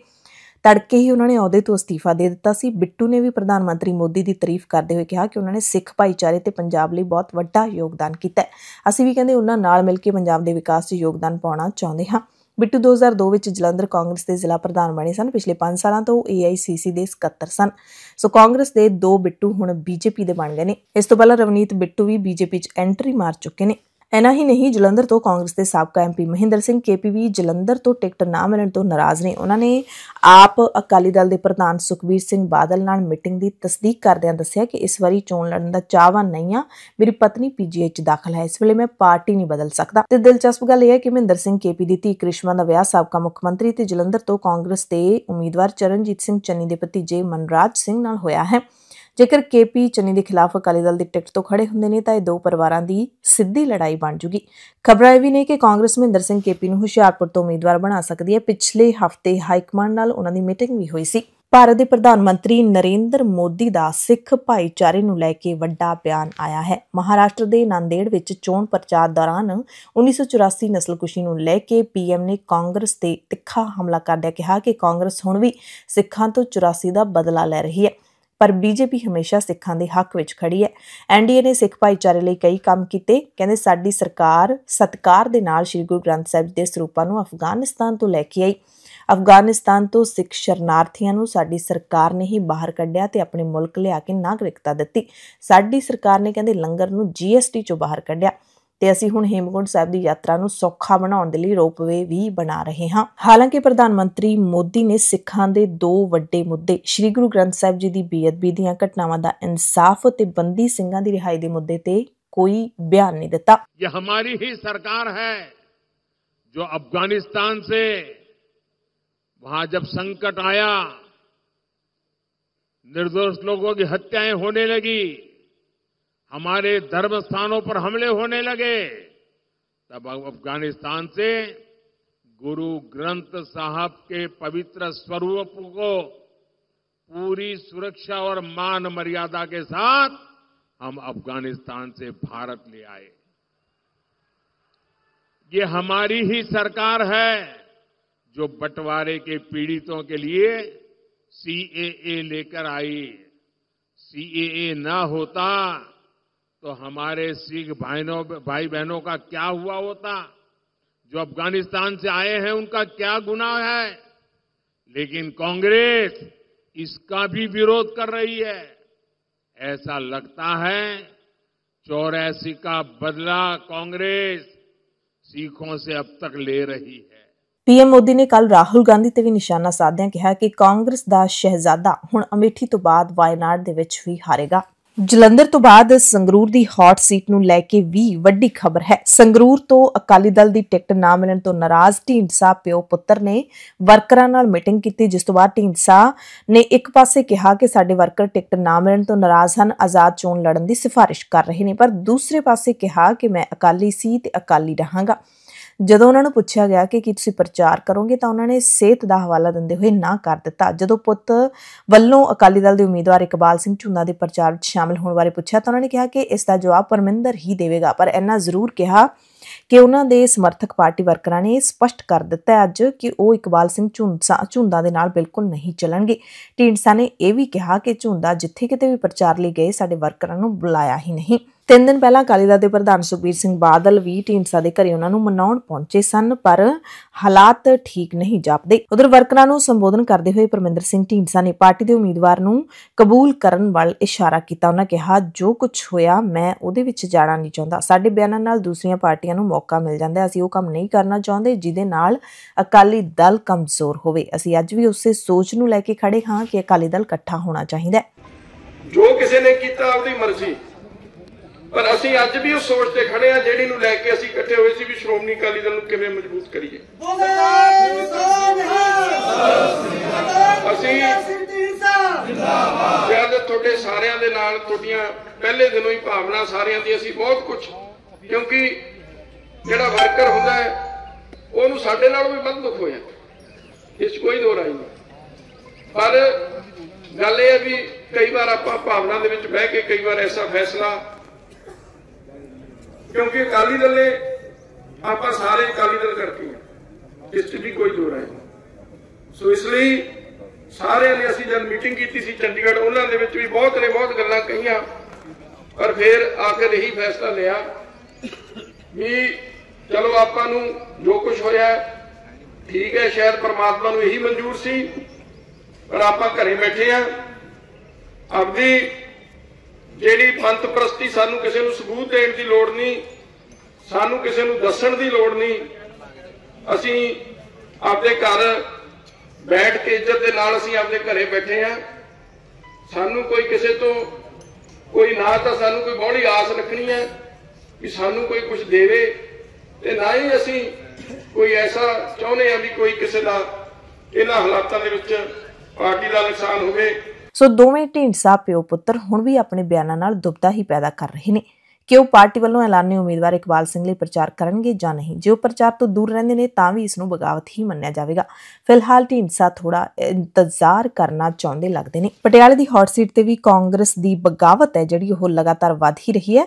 ਤੜਕੇ ਹੀ ਉਹਨਾਂ ਨੇ ਅਹੁਦੇ ਤੋਂ ਅਸਤੀਫਾ ਦੇ ਦਿੱਤਾ ਸੀ ਬਿੱਟੂ ਨੇ ਵੀ ਪ੍ਰਧਾਨ ਮੰਤਰੀ ਮੋਦੀ ਦੀ ਤਾਰੀਫ ਕਰਦੇ ਹੋਏ ਕਿਹਾ ਕਿ ਉਹਨਾਂ ਨੇ ਸਿੱਖ ਭਾਈਚਾਰੇ ਤੇ ਪੰਜਾਬ ਲਈ ਬਹੁਤ ਵੱਡਾ ਯੋਗਦਾਨ ਕੀਤਾ ਹੈ ਅਸੀਂ ਵੀ ਕਹਿੰਦੇ ਉਹਨਾਂ ਨਾਲ ਮਿਲ ਕੇ ਪੰਜਾਬ ਦੇ ਵਿਕਾਸ 'ਚ ਯੋਗਦਾਨ ਪਾਉਣਾ ਚਾਹੁੰਦੇ ਹਾਂ ਬਿੱਟੂ 2002 ਵਿੱਚ ਜਲੰਧਰ ਕਾਂਗਰਸ ਦੇ ਜ਼ਿਲ੍ਹਾ ਪ੍ਰਧਾਨ ਬਣੇ ਸਨ ਪਿਛਲੇ 5 ਸਾਲਾਂ ਤੋਂ ਉਹ ਏਆਈਸੀਸੀ ਦੇ ਸਕੱਤਰ ਸਨ ਸੋ ਕਾਂਗਰਸ ਦੇ ਦੋ ਬਿੱਟੂ ਹੁਣ ਬੀਜੇਪੀ ਦੇ ਬਣ ਗਏ ਨੇ ਇਸ ਤੋਂ ਪਹਿਲਾਂ ਰਵਨੀਤ ਬਿੱਟੂ ਵੀ ਬੀਜੇਪੀ 'ਚ ਐਂਟਰੀ ਮਾਰ ਚੁੱਕੇ ਨੇ ਐਨਾ ਹੀ ਨਹੀਂ ਜਲੰਧਰ ਤੋਂ ਕਾਂਗਰਸ ਦੇ ਸਾਬਕਾ ਐਮਪੀ ਮਹਿੰਦਰ ਸਿੰਘ ਕੇਪੀਵੀ ਜਲੰਧਰ ਤੋਂ ਟਿਕਟ ਨਾ ਮਿਲਣ ਤੋਂ ਨਾਰਾਜ਼ ਨੇ ਉਹਨਾਂ ਨੇ ਆਪ ਅਕਾਲੀ ਦਲ ਦੇ ਪ੍ਰਧਾਨ ਸੁਖਬੀਰ ਸਿੰਘ ਬਾਦਲ ਨਾਲ ਮੀਟਿੰਗ ਦੀ ਤਸਦੀਕ ਕਰਦਿਆਂ ਦੱਸਿਆ ਕਿ ਇਸ ਵਾਰੀ ਚੋਣ ਲੜਨ ਦਾ ਚਾਹਵਾਨ ਨਹੀਂ ਆ ਮੇਰੀ ਪਤਨੀ ਪੀਜੀਐਚ 'ਚ ਦਾਖਲ ਹੈ ਇਸ ਵੇਲੇ ਮੈਂ ਪਾਰਟੀ ਨਹੀਂ ਬਦਲ ਸਕਦਾ ਤੇ ਦਿਲਚਸਪ ਗੱਲ ਇਹ ਹੈ ਕਿ ਮਹਿੰਦਰ ਸਿੰਘ ਕੇਪੀ ਦੀ ਧੀ ਕ੍ਰਿਸ਼ਮਾ ਦਾ ਵਿਆਹ ਸਾਬਕਾ ਮੁੱਖ ਮੰਤਰੀ ਤੇ ਜਲੰਧਰ ਤੋਂ ਕਾਂਗਰਸ ਦੇ ਉਮੀਦਵਾਰ ਚਰਨਜੀਤ ਸਿੰਘ ਚੰਨੀ ਦੇ ਭਤੀਜੇ ਜੇ ਮਨਰਾਜ ਸਿੰਘ ਨਾਲ ਹੋਇਆ ਹੈ ਜੇਕਰ ਕੇਪੀ ਚੰਨੀ ਦੇ ਖਿਲਾਫ ਅਕਾਲੀ ਦਲ ਦੀ ਟਿਕਟ ਤੋਂ ਖੜੇ ਹੁੰਦੇ ਨੇ ਤਾਂ ਇਹ ਦੋ ਪਰਿਵਾਰਾਂ ਦੀ ਸਿੱਧੀ ਲੜਾਈ ਬਣ ਜੂਗੀ ਖਬਰ ਇਹ ਵੀ ਨੇ ਕਿ ਕਾਂਗਰਸ ਮਹਿੰਦਰ ਸਿੰਘ ਕੇਪੀ ਨੂੰ ਹੁਸ਼ਿਆਰਪੁਰ ਤੋਂ ਉਮੀਦਵਾਰ ਬਣਾ ਸਕਦੀ ਹੈ ਪਿਛਲੇ ਹਫਤੇ ਹਾਈਕਮਾਂਡ ਨਾਲ ਉਹਨਾਂ ਦੀ ਮੀਟਿੰਗ ਵੀ ਹੋਈ ਸੀ ਭਾਰਤ ਦੇ ਪ੍ਰਧਾਨ ਮੰਤਰੀ ਨਰਿੰਦਰ ਮੋਦੀ ਦਾ ਸਿੱਖ ਭਾਈਚਾਰੇ ਨੂੰ ਲੈ ਕੇ ਵੱਡਾ ਬਿਆਨ ਆਇਆ ਹੈ ਮਹਾਰਾਸ਼ਟਰ ਦੇ ਨਾਂਦੇੜ ਵਿੱਚ ਚੋਣ ਪ੍ਰਚਾਰ ਦੌਰਾਨ 1984 ਨਸਲਕੁਸ਼ੀ ਨੂੰ ਲੈ ਕੇ ਪੀਐਮ ਨੇ ਕਾਂਗਰਸ ਤੇ ਤਿੱਖਾ ਹਮਲਾ ਕਰਦਿਆ ਕਿਹਾ ਕਿ ਕਾਂਗਰਸ ਹੁਣ ਵੀ ਸਿੱਖਾਂ ਤੋਂ 84 ਦਾ ਬਦਲਾ ਲੈ ਰਹੀ ਹੈ ਪਰ ਬੀਜੇਪੀ ਹਮੇਸ਼ਾ ਸਿੱਖਾਂ ਦੇ ਹੱਕ ਵਿੱਚ ਖੜੀ ਹੈ ਐਨਡੀਏ ਨੇ ਸਿੱਖ ਭਾਈਚਾਰੇ ਲਈ ਕਈ ਕੰਮ ਕੀਤੇ ਕਹਿੰਦੇ ਸਾਡੀ ਸਰਕਾਰ ਸਤਕਾਰ ਦੇ ਨਾਲ ਸ੍ਰੀ ਗੁਰੂ ਗ੍ਰੰਥ ਸਾਹਿਬ ਦੇ ਸਰੂਪਾਂ ਨੂੰ ਅਫਗਾਨਿਸਤਾਨ ਤੋਂ ਲੈ ਕੇ ਆਈ ਅਫਗਾਨਿਸਤਾਨ ਤੋਂ ਸਿੱਖ ਸ਼ਰਨਾਰਥੀਆਂ ਨੂੰ ਸਾਡੀ ਸਰਕਾਰ ਨੇ ਹੀ ਬਾਹਰ ਕੱਢਿਆ ਤੇ ਆਪਣੇ ਮੁਲਕ ਲਿਆ ਕੇ ਨਾਗਰਿਕਤਾ ਦਿੱਤੀ ਸਾਡੀ ਸਰਕਾਰ ਨੇ ਕਹਿੰਦੇ ਲੰਗਰ ਨੂੰ ਜੀਐਸਟੀ ਚੋਂ ਬਾਹਰ ਕੱਢਿਆ ਤੇ ਅਸੀਂ ਹੁਣ ਹੇਮਕੁੰਟ ਸਾਹਿਬ ਦੀ ਯਾਤਰਾ ਨੂੰ ਸੌਖਾ ਬਣਾਉਣ ਦੇ ਲਈ ਰੋਪਵੇ ਵੀ ਬਣਾ ਰਹੇ ਹਾਂ ਹਾਲਾਂਕਿ ਪ੍ਰਧਾਨ ਮੰਤਰੀ ਮੋਦੀ ਨੇ ਸਿੱਖਾਂ ਦੇ ਦੋ ਵੱਡੇ ਮੁੱਦੇ ਸ੍ਰੀ ਗੁਰੂ ਗ੍ਰੰਥ ਸਾਹਿਬ ਜੀ ਦੀ ਬੇਅਦਬੀ ਦੀਆਂ ਘਟਨਾਵਾਂ ਦਾ ਇਨਸਾਫ ਤੇ ਬੰਦੀ ਸਿੰਘਾਂ ਦੀ ਰਿਹਾਈ ਦੇ ਮੁੱਦੇ ਤੇ ਕੋਈ ਬਿਆਨ ਨਹੀਂ ਦਿੱਤਾ ਇਹ ਹਮਾਰੀ ਹੀ ਸਰਕਾਰ ਹੈ जो अफगानिस्तान से वहां जब संकट आया निर्दोष लोगों की हत्याएं होने लगी हमारे धर्म स्थानों पर हमले होने लगे तब अफगानिस्तान से गुरु ग्रंथ साहब के पवित्र स्वरूप को पूरी सुरक्षा और मान मर्यादा के साथ हम अफगानिस्तान से भारत ले आए ये हमारी ही सरकार है जो बंटवारे के पीड़ितों के लिए सीएए लेकर आई सीएए ना होता तो हमारे सिख भाइयों भाई बहनों का क्या हुआ होता जो अफगानिस्तान से आए हैं उनका क्या गुनाह है लेकिन कांग्रेस इसका भी विरोध कर रही है ऐसा लगता है चौरासी का बदला कांग्रेस सिखों से अब तक ले रही है पीएम मोदी ने कल राहुल गांधी ते भी निशाना ਸਾਧਿਆਂ कहा कि कांग्रेस का शहजादा हूँ अमेठी तो बाद वायनाड ਦੇ ਵਿੱਚ ਜਲੰਧਰ ਤੋਂ ਬਾਅਦ ਸੰਗਰੂਰ ਦੀ ਹੌਟ ਸੀਟ ਨੂੰ ਲੈ ਕੇ ਵੀ ਵੱਡੀ ਖਬਰ ਹੈ ਸੰਗਰੂਰ ਤੋਂ ਅਕਾਲੀ ਦਲ ਦੀ ਟਿਕਟ ਨਾ ਮਿਲਣ ਤੋਂ ਨਾਰਾਜ਼ ਢੀਂਡਸਾ ਪਿਓ ਪੁੱਤਰ ਨੇ ਵਰਕਰਾਂ ਨਾਲ ਮੀਟਿੰਗ ਕੀਤੀ ਜਿਸ ਤੋਂ ਬਾਅਦ ਢੀਂਡਸਾ ਨੇ ਇੱਕ ਪਾਸੇ ਕਿਹਾ ਕਿ ਸਾਡੇ ਵਰਕਰ ਟਿਕਟ ਨਾ ਮਿਲਣ ਤੋਂ ਨਾਰਾਜ਼ ਹਨ ਆਜ਼ਾਦ ਚੋਣ ਲੜਨ ਦੀ ਸਿਫਾਰਿਸ਼ ਕਰ ਰਹੇ ਨੇ ਪਰ ਦੂਸਰੇ ਪਾਸੇ ਕਿਹਾ ਕਿ ਮੈਂ ਅਕਾਲੀ ਸੀ ਤੇ ਅਕਾਲੀ ਰਹਾਂਗਾ ਜਦੋਂ ਉਹਨਾਂ ਨੂੰ ਪੁੱਛਿਆ ਗਿਆ ਕਿ ਕੀ ਤੁਸੀਂ ਪ੍ਰਚਾਰ ਕਰੋਗੇ ਤਾਂ ਉਹਨਾਂ ਨੇ ਸਿਹਤ ਦਾ ਹਵਾਲਾ ਦਿੰਦੇ ਹੋਏ ਨਾ ਕਰ ਦਿੱਤਾ ਜਦੋਂ ਪੁੱਤ ਵੱਲੋਂ ਅਕਾਲੀ ਦਲ ਦੇ ਉਮੀਦਵਾਰ ਇਕਬਾਲ ਸਿੰਘ ਝੁੰਨਾ ਦੇ ਪ੍ਰਚਾਰ ਵਿੱਚ ਸ਼ਾਮਲ ਹੋਣ ਬਾਰੇ ਪੁੱਛਿਆ ਤਾਂ ਉਹਨਾਂ ਨੇ ਕਿਹਾ ਕਿ ਇਸ ਦਾ ਜਵਾਬ ਪਰਮਿੰਦਰ ਹੀ ਦੇਵੇਗਾ ਪਰ ਇਹਨਾਂ ਜ਼ਰੂਰ ਕਿਹਾ ਕਿ ਉਹਨਾਂ ਦੇ ਸਮਰਥਕ ਪਾਰਟੀ ਵਰਕਰਾਂ ਨੇ ਸਪਸ਼ਟ ਕਰ ਦਿੱਤਾ ਅੱਜ ਕਿ ਉਹ ਇਕਬਾਲ ਸਿੰਘ ਝੁੰਦਾ ਝੁੰਦਾ ਦੇ ਨਾਲ ਬਿਲਕੁਲ ਨਹੀਂ ਚੱਲਣਗੇ ਢੀਂਡਸਾ ਨੇ ਇਹ ਵੀ ਕਿਹਾ ਕਿ ਝੁੰਦਾ ਜਿੱਥੇ ਕਿਤੇ ਵੀ ਪ੍ਰਚਾਰ ਲਈ ਗਏ ਸਾਡੇ ਵਰਕਰਾਂ ਨੂੰ ਬੁਲਾਇਆ ਹੀ ਨਹੀਂ ਤਿੰਨ ਦਿਨ ਪਹਿਲਾਂ ਅਕਾਲੀ ਦਲ ਦੇ ਪ੍ਰਧਾਨ ਸੁਖਬੀਰ ਸਿੰਘ ਬਾਦਲ ਵੀ ਢੀਂਡਸਾ ਦੇ ਘਰੇ ਉਹਨਾਂ ਨੂੰ ਮਨਾਉਣ ਪਹੁੰਚੇ ਸਨ ਪਰ ਹਾਲਾਤ ਠੀਕ ਨਹੀਂ ਜਾਪਦੇ ਉਧਰ ਵਰਕਰਾਂ ਨੂੰ ਸੰਬੋਧਨ ਕਰਦੇ ਹੋਏ ਪਰਮਿੰਦਰ ਸਿੰਘ ਢੀਂਡਸਾ ਨੇ ਪਾਰਟੀ ਦੇ ਉਮੀਦਵਾਰ ਨੂੰ ਕਬੂਲ ਕਰਨ ਵੱਲ ਇਸ਼ਾਰਾ ਕੀਤਾ ਉਹਨਾਂ ਕਿਹਾ ਜੋ ਕੁਝ ਹੋਇਆ ਮੈਂ ਉਹਦੇ ਵਿੱਚ ਜਾਣਾ ਨਹੀਂ ਚਾਹੁੰਦਾ ਸਾਡੇ ਬਿਆਨਾਂ ਨਾਲ ਦੂਸਰੀਆਂ ਪਾਰਟੀਆਂ ਨੂੰ ਮੌਕਾ ਮਿਲ ਜਾਂਦਾ ਅਸੀਂ ਉਹ ਕੰਮ ਨਹੀਂ ਕਰਨਾ ਚਾਹੁੰਦੇ ਜਿਹਦੇ ਨਾਲ ਅਕਾਲੀ ਦਲ ਕਮਜ਼ੋਰ ਹੋਵੇ ਅਸੀਂ ਅੱਜ ਵੀ ਉਸੇ ਸੋਚ ਨੂੰ ਲੈ ਕੇ ਖੜੇ ਹਾਂ ਕਿ ਅਕਾਲੀ ਦਲ ਇਕੱਠਾ ਹੋਣਾ ਚਾਹੀਦਾ ਜੋ ਕਿਸੇ ਨੇ ਕੀਤਾ ਆਪਣੀ ਮਰਜ਼ੀ ਪਰ ਅਸੀਂ ਅੱਜ ਵੀ ਉਸ ਸੋਚ ਤੇ ਖੜੇ ਆ ਜਿਹੜੀ ਨੂੰ ਲੈ ਕੇ ਅਸੀਂ ਇਕੱਠੇ ਹੋਏ ਸੀ ਵੀ ਸ਼੍ਰੋਮਣੀ ਅਕਾਲੀ ਦਲ ਨੂੰ ਕਿਵੇਂ ਮਜ਼ਬੂਤ ਕਰੀਏ ਅਸੀਂ ਜਿਆਦਾ ਤੁਹਾਡੇ ਸਾਰਿਆਂ ਦੇ ਨਾਲ ਤੁਹਾਡੀਆਂ ਪਹਿਲੇ ਦਿਨੋਂ ਹੀ ਭਾਵਨਾ ਸਾਰਿਆਂ ਦੀ ਅਸੀਂ ਬਹੁਤ ਕੁਝ ਕਿਉਂਕਿ ਜਿਹੜਾ ਵਰਕਰ ਹੁੰਦਾ ਹੈ ਉਹਨੂੰ ਸਾਡੇ ਨਾਲ ਵੀ ਵੱਧ ਦੁੱਖ ਹੋਇਆ ਇਸ ਕੋਈ ਦੋ ਰਾਈ ਨਹੀਂ ਪਰ ਗੱਲ ਇਹ ਵੀ ਕਈ ਵਾਰ ਆਪਾਂ ਭਾਵਨਾ ਦੇ ਵਿੱਚ ਬਹਿ ਕੇ ਕਈ ਵਾਰ ਐਸਾ ਫੈਸਲਾ ਕਿਉਂਕਿ ਅਕਾਲੀ ਦਲ ਨੇ ਆਪਾਂ ਸਾਰੇ ਅਕਾਲੀ ਦਲ ਕਰਕੇ ਆ ਇਸ ਤੇ ਵੀ ਕੋਈ ਦੋ ਰਾਏ ਨਹੀਂ ਸੋ ਇਸ ਲਈ ਸਾਰਿਆਂ ਨੇ ਅਸੀਂ ਜਦ ਮੀਟਿੰਗ ਕੀਤੀ ਸੀ ਚੰਡੀਗੜ੍ਹ ਉਹਨਾਂ ਦੇ ਵਿੱਚ ਵੀ ਬਹੁਤ ਨੇ ਬਹੁਤ ਗੱਲਾਂ ਕਹੀਆਂ ਪਰ ਫਿਰ ਆਖਰ ਇਹੀ ਫੈਸਲਾ ਲਿਆ ਵੀ ਚਲੋ ਆਪਾਂ ਨੂੰ ਜੋ ਕੁਝ ਹੋਇਆ ਠੀਕ ਹੈ ਸ਼ਾਇਦ ਪਰਮਾਤਮਾ ਨੂੰ ਇਹੀ ਮਨਜ਼ੂਰ ਸੀ ਪਰ ਆਪਾਂ ਘਰੇ ਬੈਠੇ ਆ ਆਪਦੀ ਜਿਹੜੀ ਪੰਥ ਪ੍ਰਸਤੀ ਸਾਨੂੰ ਕਿਸੇ ਨੂੰ ਸਬੂਤ ਦੇਣ ਦੀ ਲੋੜ ਨਹੀਂ ਸਾਨੂੰ ਕਿਸੇ ਨੂੰ ਦੱਸਣ ਦੀ ਲੋੜ ਨਹੀਂ ਅਸੀਂ ਆਪਣੇ ਘਰ ਬੈਠ ਕੇ ਇੱਜ਼ਤ ਦੇ ਨਾਲ ਅਸੀਂ ਆਪਣੇ ਘਰੇ ਬੈਠੇ ਆ ਸਾਨੂੰ ਕੋਈ ਕਿਸੇ ਤੋਂ ਕੋਈ ਨਾ ਤਾਂ ਸਾਨੂੰ ਕੋਈ ਬੋਲੀ ਆਸ ਰੱਖਣੀ ਹੈ ਕਿ ਸਾਨੂੰ ਕੋਈ ਕੁਝ ਦੇਵੇ ਤੇ ਨਾ ਹੀ ਅਸੀਂ ਕੋਈ ਐਸਾ ਚਾਹੁੰਦੇ ਆ ਵੀ ਕੋਈ ਕਿਸੇ ਦਾ ਇਹਨਾਂ ਹਾਲਾਤਾਂ ਦੇ ਵਿੱਚ ਪਾਰਟੀ ਦਾ ਨੁਕਸਾਨ ਹੋਵੇ ਸੋ ਦੋਵੇਂ ਢੀਂਡਸਾ ਪਿਓ ਪੁੱਤਰ ਹੁਣ ਵੀ ਆਪਣੇ ਬਿਆਨਾਂ ਨਾਲ ਦੁਬਤਾ ਹੀ ਪੈਦਾ ਕਰ ਰਹੇ ਨੇ ਕਿ ਉਹ ਪਾਰਟੀ ਵੱਲੋਂ ਐਲਾਨੇ ਉਮੀਦਵਾਰ ਇਕਬਾਲ ਸਿੰਘ ਲਈ ਪ੍ਰਚਾਰ ਕਰਨਗੇ ਜਾਂ ਨਹੀਂ ਜੇ ਉਹ ਪ੍ਰਚਾਰ ਤੋਂ ਦੂਰ ਰਹਿੰਦੇ ਨੇ ਤਾਂ ਵੀ ਇਸ ਨੂੰ ਬਗਾਵਤ ਹੀ ਮੰਨਿਆ ਜਾਵੇਗਾ ਫਿਲਹਾਲ ਸਾ ਥੋੜਾ ਇੰਤਜ਼ਾਰ ਕਰਨਾ ਚਾਹੁੰਦੇ ਲੱਗਦੇ ਨੇ ਪਟਿਆਲੇ ਦੀ ਹੌਟ ਸੀਟ ਤੇ ਵੀ ਕਾਂਗਰਸ ਦੀ ਬਗਾਵਤ ਹੈ ਜਿਹੜੀ ਉਹ ਲਗਾਤਾਰ ਵਧ ਹੀ ਰਹੀ ਹੈ